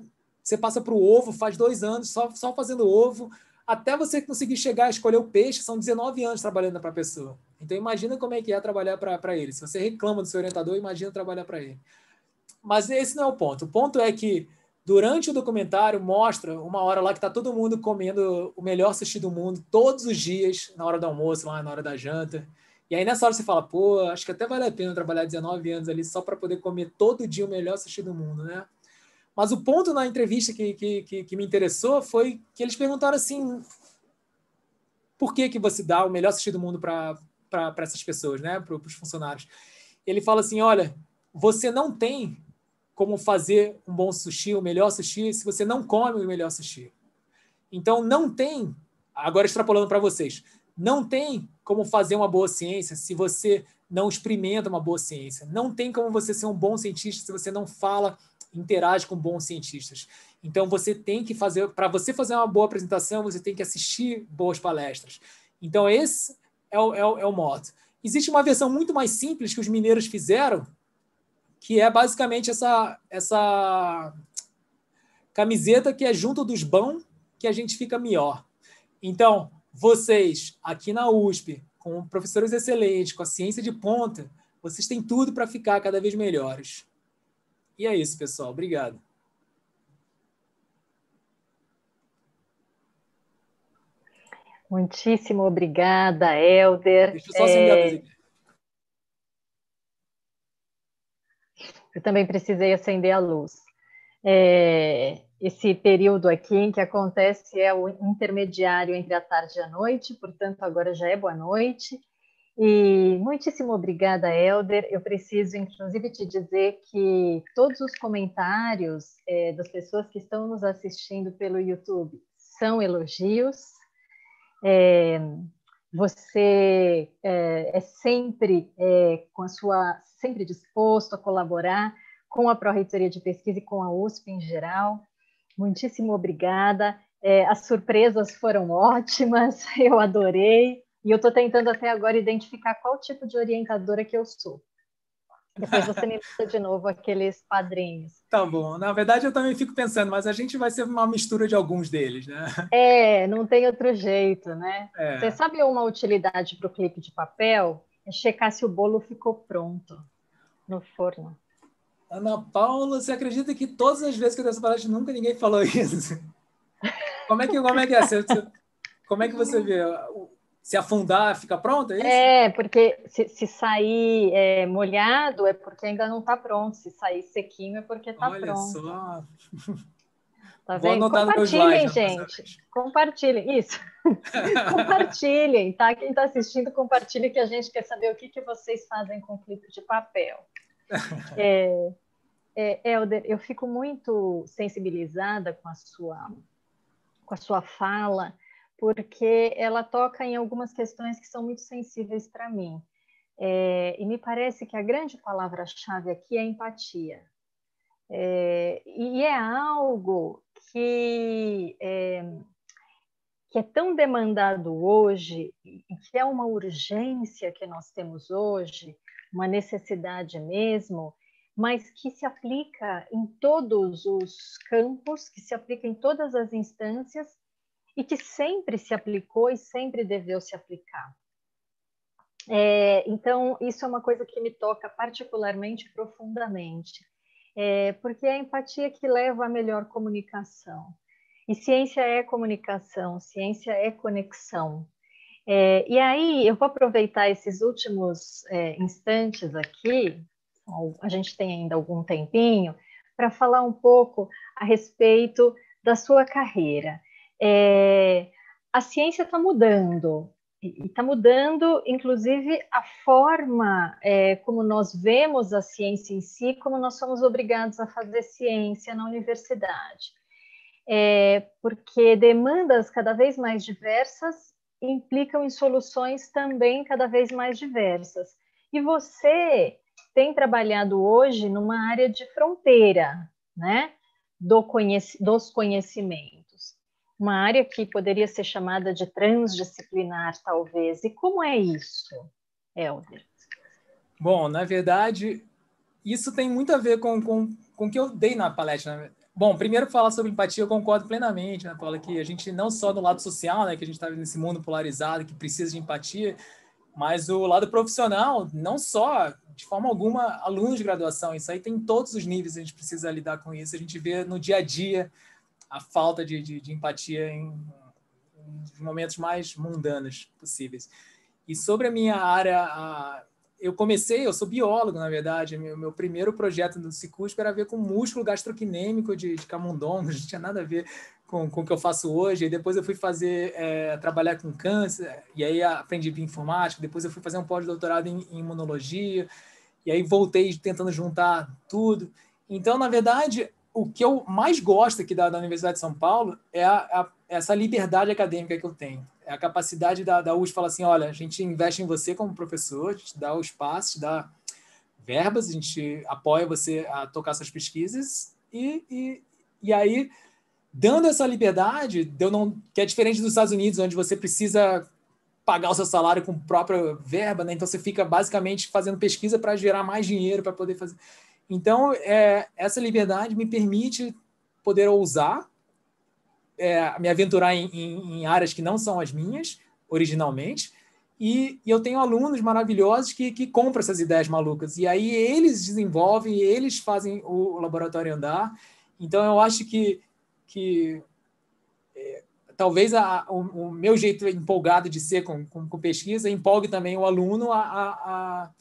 você passa para o ovo, faz dois anos só, só fazendo ovo, até você conseguir chegar a escolher o peixe, são 19 anos trabalhando para a pessoa. Então imagina como é que é trabalhar para ele. Se você reclama do seu orientador, imagina trabalhar para ele. Mas esse não é o ponto. O ponto é que Durante o documentário, mostra uma hora lá que tá todo mundo comendo o melhor sushi do mundo todos os dias, na hora do almoço, lá na hora da janta. E aí nessa hora você fala, pô, acho que até vale a pena trabalhar 19 anos ali só para poder comer todo dia o melhor sushi do mundo, né? Mas o ponto na entrevista que, que, que, que me interessou foi que eles perguntaram assim, por que, que você dá o melhor sushi do mundo para essas pessoas, né? Para os funcionários. Ele fala assim, olha, você não tem como fazer um bom sushi, o um melhor sushi, se você não come o melhor sushi. Então, não tem, agora extrapolando para vocês, não tem como fazer uma boa ciência se você não experimenta uma boa ciência. Não tem como você ser um bom cientista se você não fala, interage com bons cientistas. Então você tem que fazer, para você fazer uma boa apresentação, você tem que assistir boas palestras. Então esse é o, é o, é o modo. Existe uma versão muito mais simples que os mineiros fizeram, que é basicamente essa, essa camiseta que é junto dos bons que a gente fica melhor. Então, vocês aqui na USP, com professores excelentes, com a ciência de ponta, vocês têm tudo para ficar cada vez melhores. E é isso, pessoal. Obrigado. Muitíssimo obrigada, Helder. Deixa eu só acender a é, eu também precisei acender a luz. É, esse período aqui em que acontece é o intermediário entre a tarde e a noite, portanto, agora já é boa noite. E muitíssimo obrigada, Elder. Eu preciso, inclusive, te dizer que todos os comentários é, das pessoas que estão nos assistindo pelo YouTube são elogios. É, você é, é sempre é, com a sua sempre disposto a colaborar com a Pró-Reitoria de Pesquisa e com a USP em geral. Muitíssimo obrigada. É, as surpresas foram ótimas, <laughs> eu adorei. E eu estou tentando até agora identificar qual tipo de orientadora que eu sou. Depois você me manda de novo aqueles padrinhos. Tá bom. Na verdade, eu também fico pensando, mas a gente vai ser uma mistura de alguns deles, né? É, não tem outro jeito, né? É. Você sabe uma utilidade para o clipe de papel? É checar se o bolo ficou pronto no forno. Ana Paula, você acredita que todas as vezes que eu essa palestra nunca ninguém falou isso? Como é que, como é, que é? como é que você vê? se afundar, fica pronto? É, é porque se, se sair é, molhado é porque ainda não está pronto. Se sair sequinho é porque está pronto. Olha só. Tá Vou vendo? Compartilhem, slide, gente. Compartilhem, isso. <laughs> compartilhem, tá? Quem está assistindo, compartilhe que a gente quer saber o que, que vocês fazem com clipe de papel. <laughs> é, é, Helder, eu fico muito sensibilizada com a sua, com a sua fala porque ela toca em algumas questões que são muito sensíveis para mim. É, e me parece que a grande palavra-chave aqui é empatia. É, e é algo que é, que é tão demandado hoje, que é uma urgência que nós temos hoje, uma necessidade mesmo, mas que se aplica em todos os campos, que se aplica em todas as instâncias e que sempre se aplicou e sempre deveu se aplicar. É, então, isso é uma coisa que me toca particularmente profundamente, é, porque é a empatia que leva à melhor comunicação. E ciência é comunicação, ciência é conexão. É, e aí, eu vou aproveitar esses últimos é, instantes aqui, a gente tem ainda algum tempinho, para falar um pouco a respeito da sua carreira. É, a ciência está mudando, e está mudando, inclusive, a forma é, como nós vemos a ciência em si, como nós somos obrigados a fazer ciência na universidade. É, porque demandas cada vez mais diversas implicam em soluções também cada vez mais diversas. E você tem trabalhado hoje numa área de fronteira, né? Do conhec dos conhecimentos uma área que poderia ser chamada de transdisciplinar, talvez. E como é isso, Helder? Bom, na verdade, isso tem muito a ver com, com, com o que eu dei na palestra. Né? Bom, primeiro falar sobre empatia, eu concordo plenamente, né, Paula, que a gente não só do lado social, né, que a gente está nesse mundo polarizado, que precisa de empatia, mas o lado profissional, não só, de forma alguma, alunos de graduação, isso aí tem todos os níveis, a gente precisa lidar com isso, a gente vê no dia a dia, a falta de, de, de empatia em, em momentos mais mundanos possíveis. E sobre a minha área, a, eu comecei, eu sou biólogo, na verdade, meu, meu primeiro projeto do Cicusco era ver com músculo gastroquinêmico de, de camundongos, não tinha nada a ver com, com o que eu faço hoje. E depois eu fui fazer, é, trabalhar com câncer, e aí aprendi bioinformática, depois eu fui fazer um pós-doutorado em, em imunologia, e aí voltei tentando juntar tudo. Então, na verdade, o que eu mais gosto aqui da, da Universidade de São Paulo é a, a, essa liberdade acadêmica que eu tenho. É a capacidade da, da USP falar assim, olha, a gente investe em você como professor, te dá o espaço, te dá verbas, a gente apoia você a tocar suas pesquisas e, e, e aí dando essa liberdade, deu não que é diferente dos Estados Unidos, onde você precisa pagar o seu salário com própria verba, né? Então você fica basicamente fazendo pesquisa para gerar mais dinheiro para poder fazer. Então, é, essa liberdade me permite poder ousar, é, me aventurar em, em, em, áreas que não são as minhas, originalmente, e, e eu tenho alunos maravilhosos que, que, compram essas ideias malucas, e aí eles desenvolvem, eles fazem o laboratório andar. Então, eu acho que, que é, talvez a, o, o, meu jeito empolgado de ser com, com, com pesquisa empolgue também o aluno a, a, a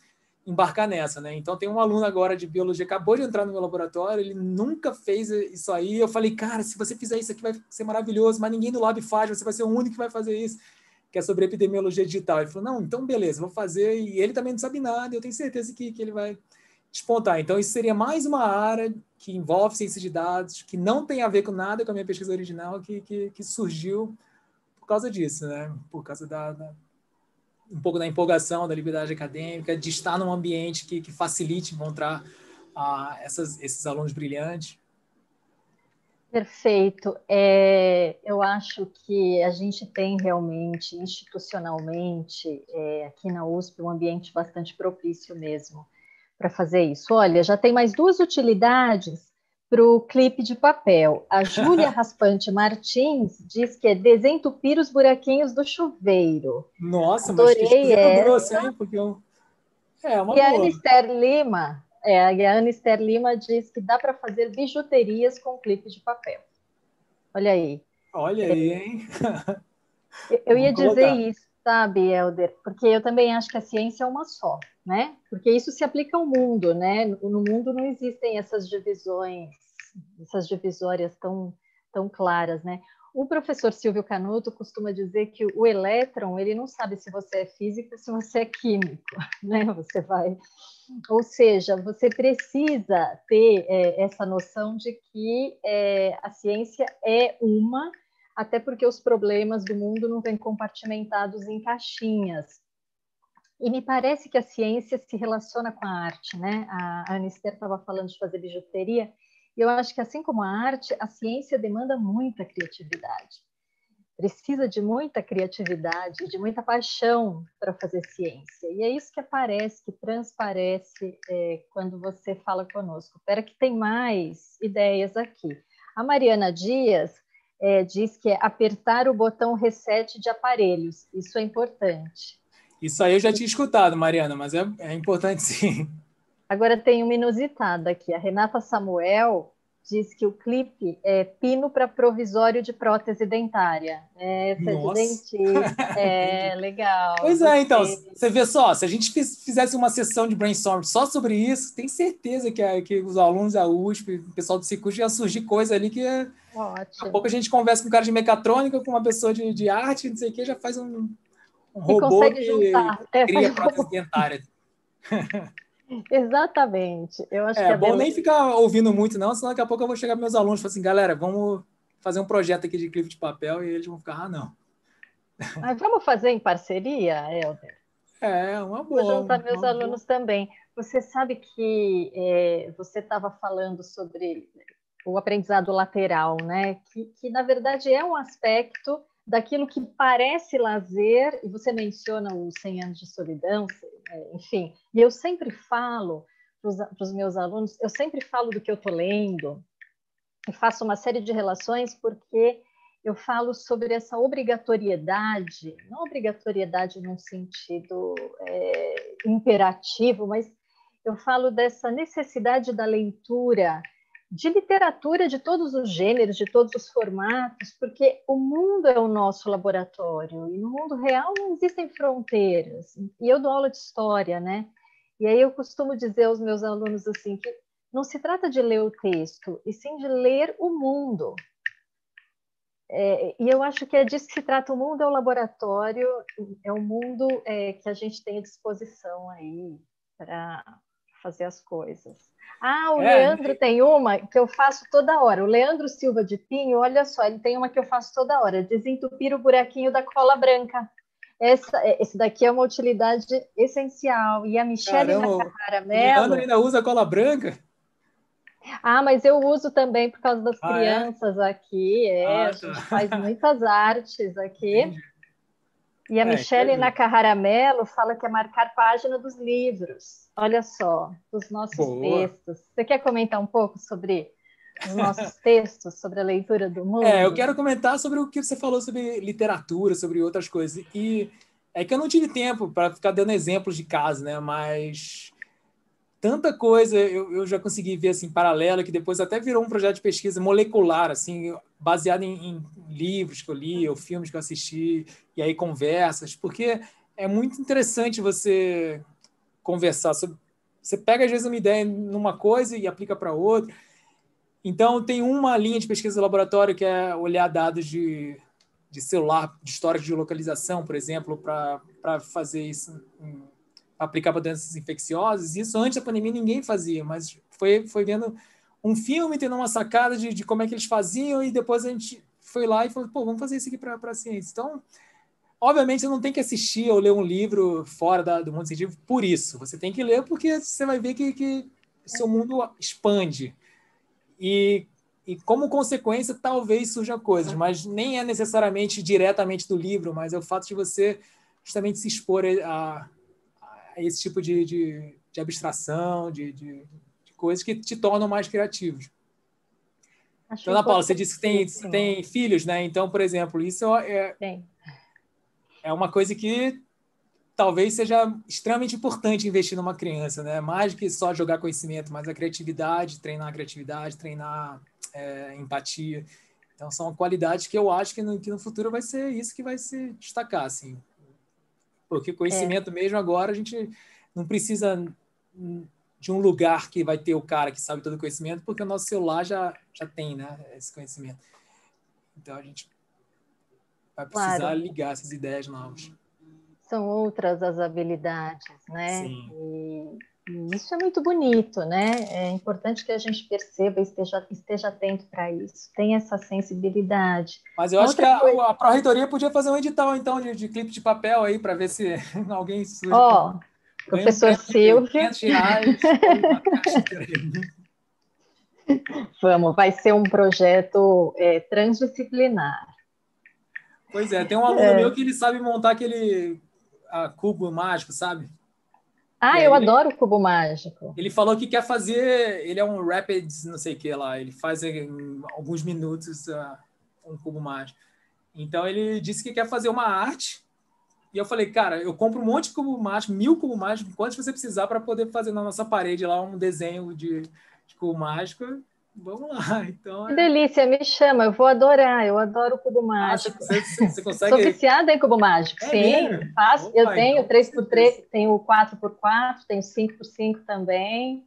embarcar nessa, né? Então tem um aluno agora de biologia acabou de entrar no meu laboratório, ele nunca fez isso aí. Eu falei, cara, se você fizer isso aqui vai ser maravilhoso, mas ninguém do lab faz, você vai ser o único que vai fazer isso, que é sobre epidemiologia digital. Ele falou, não, então beleza, vou fazer. E ele também não sabe nada, eu tenho certeza que, que ele vai despontar. Então isso seria mais uma área que envolve ciência de dados, que não tem a ver com nada com a minha pesquisa original, que, que, que surgiu por causa disso, né? Por causa da, da um pouco da empolgação, da liberdade acadêmica, de estar num ambiente que, que facilite encontrar ah, essas, esses alunos brilhantes. Perfeito. É, eu acho que a gente tem realmente, institucionalmente, é, aqui na USP, um ambiente bastante propício mesmo para fazer isso. Olha, já tem mais duas utilidades para o clipe de papel. A Júlia <laughs> Raspante Martins diz que é desentupir os buraquinhos do chuveiro. Nossa, Adorei mas que essa. grosso, hein? Porque eu... é, é uma e boa. a Anister Lima, é, a Anister Lima diz que dá para fazer bijuterias com clipe de papel. Olha aí. Olha aí, hein? Eu, eu ia colocar. dizer isso, sabe, Helder? Porque eu também acho que a ciência é uma só né? Porque isso se aplica ao mundo, né? No mundo não existem essas divisões, essas divisórias tão, tão claras, né? O professor Silvio Canuto costuma dizer que o elétron, ele não sabe se você é físico, se você é químico, <laughs> né? Você vai... Ou seja, você precisa ter é, essa noção de que é, a ciência é uma, até porque os problemas do mundo não vêm compartimentados em caixinhas. E me parece que a ciência se relaciona com a arte, né? A Anister estava falando de fazer bijuteria, e eu acho que assim como a arte, a ciência demanda muita criatividade. Precisa de muita criatividade, de muita paixão para fazer ciência. E é isso que aparece, que transparece é, quando você fala conosco. Espera que tem mais ideias aqui. A Mariana Dias é, diz que é apertar o botão reset de aparelhos. Isso é importante. Isso aí eu já tinha escutado, Mariana, mas é, é importante <laughs> sim. Agora tem uma inusitada aqui. A Renata Samuel diz que o clipe é pino para provisório de prótese dentária. É, essa é Nossa. de dentista. <laughs> É, legal. Pois é, então, você vê só, se a gente fizesse uma sessão de brainstorm só sobre isso, tem certeza que, que os alunos da USP, o pessoal do Cicus, ia surgir coisa ali que... Ótimo. Daqui a pouco a gente conversa com um cara de mecatrônica, com uma pessoa de, de arte, não sei o quê, já faz um e robô que juntar. É, cria é, prótese dentária. <laughs> Exatamente. Eu acho é, que é bom nem ficar ouvindo muito, não, senão daqui a pouco eu vou chegar para meus alunos e falar assim, galera, vamos fazer um projeto aqui de clipe de papel e eles vão ficar, ah, não. <laughs> Mas vamos fazer em parceria, Helder? É, uma boa. Vou juntar meus alunos boa. também. Você sabe que é, você estava falando sobre o aprendizado lateral, né? Que, que na verdade é um aspecto daquilo que parece lazer, e você menciona os 100 anos de solidão, é, enfim, e eu sempre falo para os meus alunos, eu sempre falo do que eu estou lendo, e faço uma série de relações, porque eu falo sobre essa obrigatoriedade, não obrigatoriedade num sentido é, imperativo, mas eu falo dessa necessidade da leitura de literatura de todos os gêneros, de todos os formatos, porque o mundo é o nosso laboratório e no mundo real não existem fronteiras. E eu dou aula de história, né? E aí eu costumo dizer aos meus alunos assim que não se trata de ler o texto, e sim de ler o mundo. É, e eu acho que é disso que se trata. O mundo é o laboratório, é o mundo é, que a gente tem à disposição aí para fazer as coisas. Ah, o é, Leandro tem uma que eu faço toda hora. O Leandro Silva de Pinho, olha só, ele tem uma que eu faço toda hora: desentupir o buraquinho da cola branca. Essa, é, esse daqui é uma utilidade essencial. E a Michelle Caramba, O Leandro ainda usa cola branca? Ah, mas eu uso também por causa das ah, é? crianças é? aqui. É, ah, a tá. gente faz muitas artes aqui. <laughs> Entendi. E a é, Michelle entendi. fala que é marcar página dos livros. Olha só, dos nossos Boa. textos. Você quer comentar um pouco sobre os <laughs> nossos textos, sobre a leitura do mundo? É, eu quero comentar sobre o que você falou sobre literatura, sobre outras coisas. E é que eu não tive tempo para ficar dando exemplos de casos, né? Mas tanta coisa eu, eu já consegui ver assim paralela que depois até virou um projeto de pesquisa molecular assim baseado em, em livros que eu li ou filmes que eu assisti e aí conversas porque é muito interessante você conversar sobre você pega às vezes uma ideia numa coisa e aplica para outra então tem uma linha de pesquisa do laboratório que é olhar dados de, de celular de histórias de localização por exemplo para fazer isso em, aplicar para doenças infecciosas. Isso antes da pandemia ninguém fazia, mas foi, foi vendo um filme, tendo uma sacada de, de como é que eles faziam, e depois a gente foi lá e falou, pô, vamos fazer isso aqui para a ciência. Então, obviamente, você não tem que assistir ou ler um livro fora da, do mundo científico por isso. Você tem que ler porque você vai ver que, que seu mundo expande. E, e como consequência, talvez surjam coisas, mas nem é necessariamente diretamente do livro, mas é o fato de você justamente se expor a, esse tipo de, de, de abstração, de, de, de, coisas que te tornam mais criativos. Acho então, Ana Paula, você disse que tem, sim. tem filhos, né? Então, por exemplo, isso é, é, é uma coisa que talvez seja extremamente importante investir numa criança, né? Mais do que só jogar conhecimento, mas a criatividade, treinar a criatividade, treinar é, empatia. Então, são qualidades que eu acho que no, que no futuro vai ser isso que vai se destacar, assim. Porque conhecimento é. mesmo agora a gente não precisa de um lugar que vai ter o cara que sabe todo o conhecimento, porque o nosso celular já, já tem né, esse conhecimento. Então a gente vai precisar claro. ligar essas ideias novas. São outras as habilidades, né? Sim. E Hum, isso é muito bonito, né? É importante que a gente perceba e esteja, esteja atento para isso. Tem essa sensibilidade. Mas eu Outra acho que coisa... a, Pró-Reitoria podia fazer um edital, então, de, de clipe de papel aí, para ver se <laughs> alguém Ó, oh, professor Silvio. 500 reais, <laughs> Vamos, vai ser um projeto é, transdisciplinar. Pois é, tem um aluno é. meu que ele sabe montar aquele ah, cubo mágico, sabe? Ah, eu ele, adoro o cubo mágico. Ele falou que quer fazer. Ele é um rapid, não sei o que lá. Ele faz em alguns minutos uh, um cubo mágico. Então ele disse que quer fazer uma arte. E eu falei, cara, eu compro um monte de cubo mágico, mil cubo mágico, quantos você precisar para poder fazer na nossa parede lá um desenho de, de cubo mágico. Vamos lá, <laughs> então. É... Que delícia, me chama, eu vou adorar, eu adoro cubo mágico. Ah, você, você, <laughs> consegue... Sou viciada em cubo mágico, é sim. Faço, Opa, eu tenho então, 3x3, tenho 4x4, tenho 5x5 também.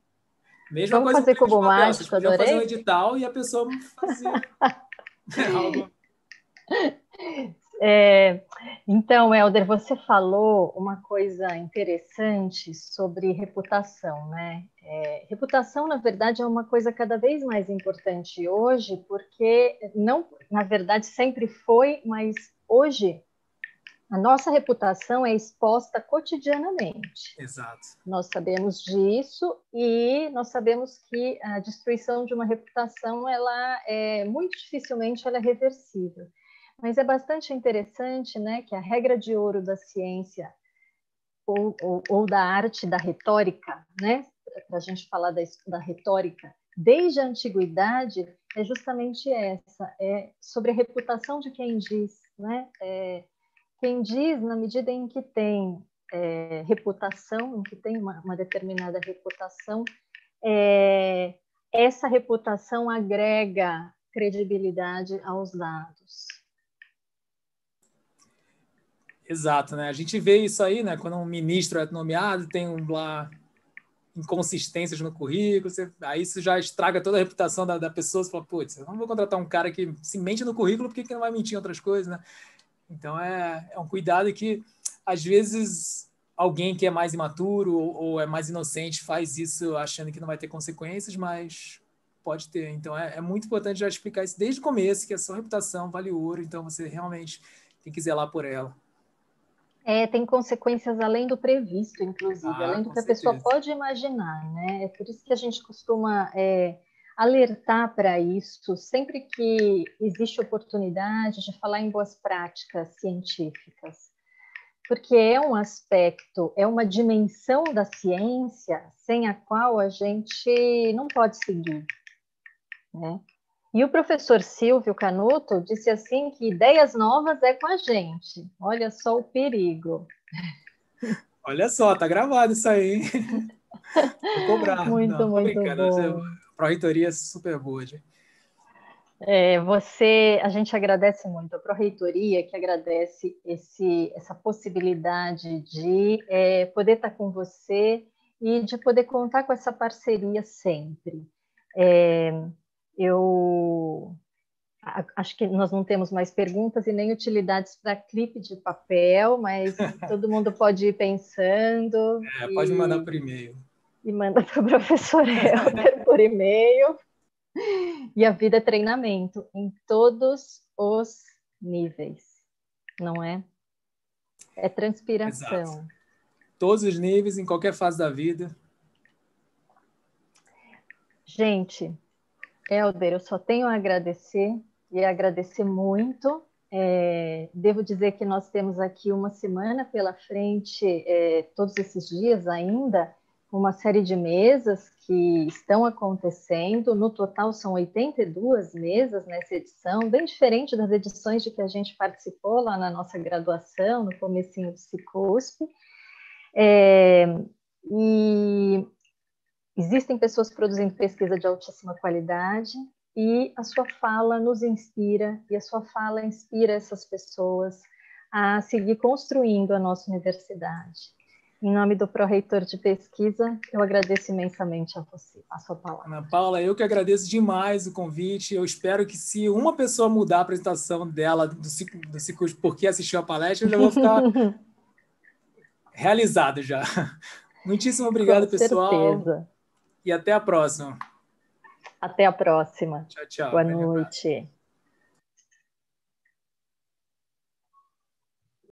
Mesma Vamos coisa fazer cubo papel, mágico, adorei. fazer um edital e a pessoa fazia <laughs> algo. É, então, Helder, você falou uma coisa interessante sobre reputação, né? É, reputação, na verdade, é uma coisa cada vez mais importante hoje, porque não, na verdade, sempre foi, mas hoje a nossa reputação é exposta cotidianamente. Exato. Nós sabemos disso e nós sabemos que a destruição de uma reputação, ela é muito dificilmente ela é reversível. Mas é bastante interessante né, que a regra de ouro da ciência ou, ou, ou da arte da retórica, né, para a gente falar da, da retórica, desde a antiguidade, é justamente essa, é sobre a reputação de quem diz. Né? É, quem diz, na medida em que tem é, reputação, em que tem uma, uma determinada reputação, é, essa reputação agrega credibilidade aos dados. Exato, né? A gente vê isso aí, né? Quando um ministro é nomeado, tem um lá inconsistências no currículo, você, aí isso já estraga toda a reputação da, da pessoa. Você fala, putz, eu não vou contratar um cara que se mente no currículo, porque que não vai mentir em outras coisas, né? Então é, é um cuidado que, às vezes, alguém que é mais imaturo ou, ou é mais inocente faz isso achando que não vai ter consequências, mas pode ter. Então é, é muito importante já explicar isso desde o começo, que a sua reputação vale ouro, então você realmente tem que zelar por ela. É, tem consequências além do previsto, inclusive, ah, além do que a certeza. pessoa pode imaginar, né? É por isso que a gente costuma é, alertar para isso sempre que existe oportunidade de falar em boas práticas científicas, porque é um aspecto, é uma dimensão da ciência sem a qual a gente não pode seguir, né? E o professor Silvio Canuto disse assim que ideias novas é com a gente. Olha só o perigo. Olha só, tá gravado isso aí. Hein? cobrar. Muito, Não, muito bom. Pró-reitoria é super boa, gente. É, você, a gente agradece muito a Pró-Reitoria, que agradece esse, essa possibilidade de é, poder estar com você e de poder contar com essa parceria sempre. É, eu acho que nós não temos mais perguntas e nem utilidades para clipe de papel, mas <laughs> todo mundo pode ir pensando. É, e... Pode mandar por e-mail. E manda para o <laughs> professor Helder por e-mail. E a vida é treinamento em todos os níveis, não é? É transpiração. Exato. Todos os níveis, em qualquer fase da vida. Gente, Helder, eu só tenho a agradecer e agradecer muito. É, devo dizer que nós temos aqui uma semana pela frente, é, todos esses dias ainda, uma série de mesas que estão acontecendo. No total, são 82 mesas nessa edição, bem diferente das edições de que a gente participou lá na nossa graduação, no comecinho do CICUSP. É, e Existem pessoas produzindo pesquisa de altíssima qualidade e a sua fala nos inspira e a sua fala inspira essas pessoas a seguir construindo a nossa universidade. Em nome do Proreitor de Pesquisa, eu agradeço imensamente a você, a sua palavra. Ana Paula, eu que agradeço demais o convite. Eu espero que se uma pessoa mudar a apresentação dela do ciclo, do ciclo de assistiu a palestra, eu já vou ficar <laughs> realizado já. <laughs> Muitíssimo obrigado, Com pessoal. Certeza e até a próxima. Até a próxima. Tchau, tchau. Boa noite.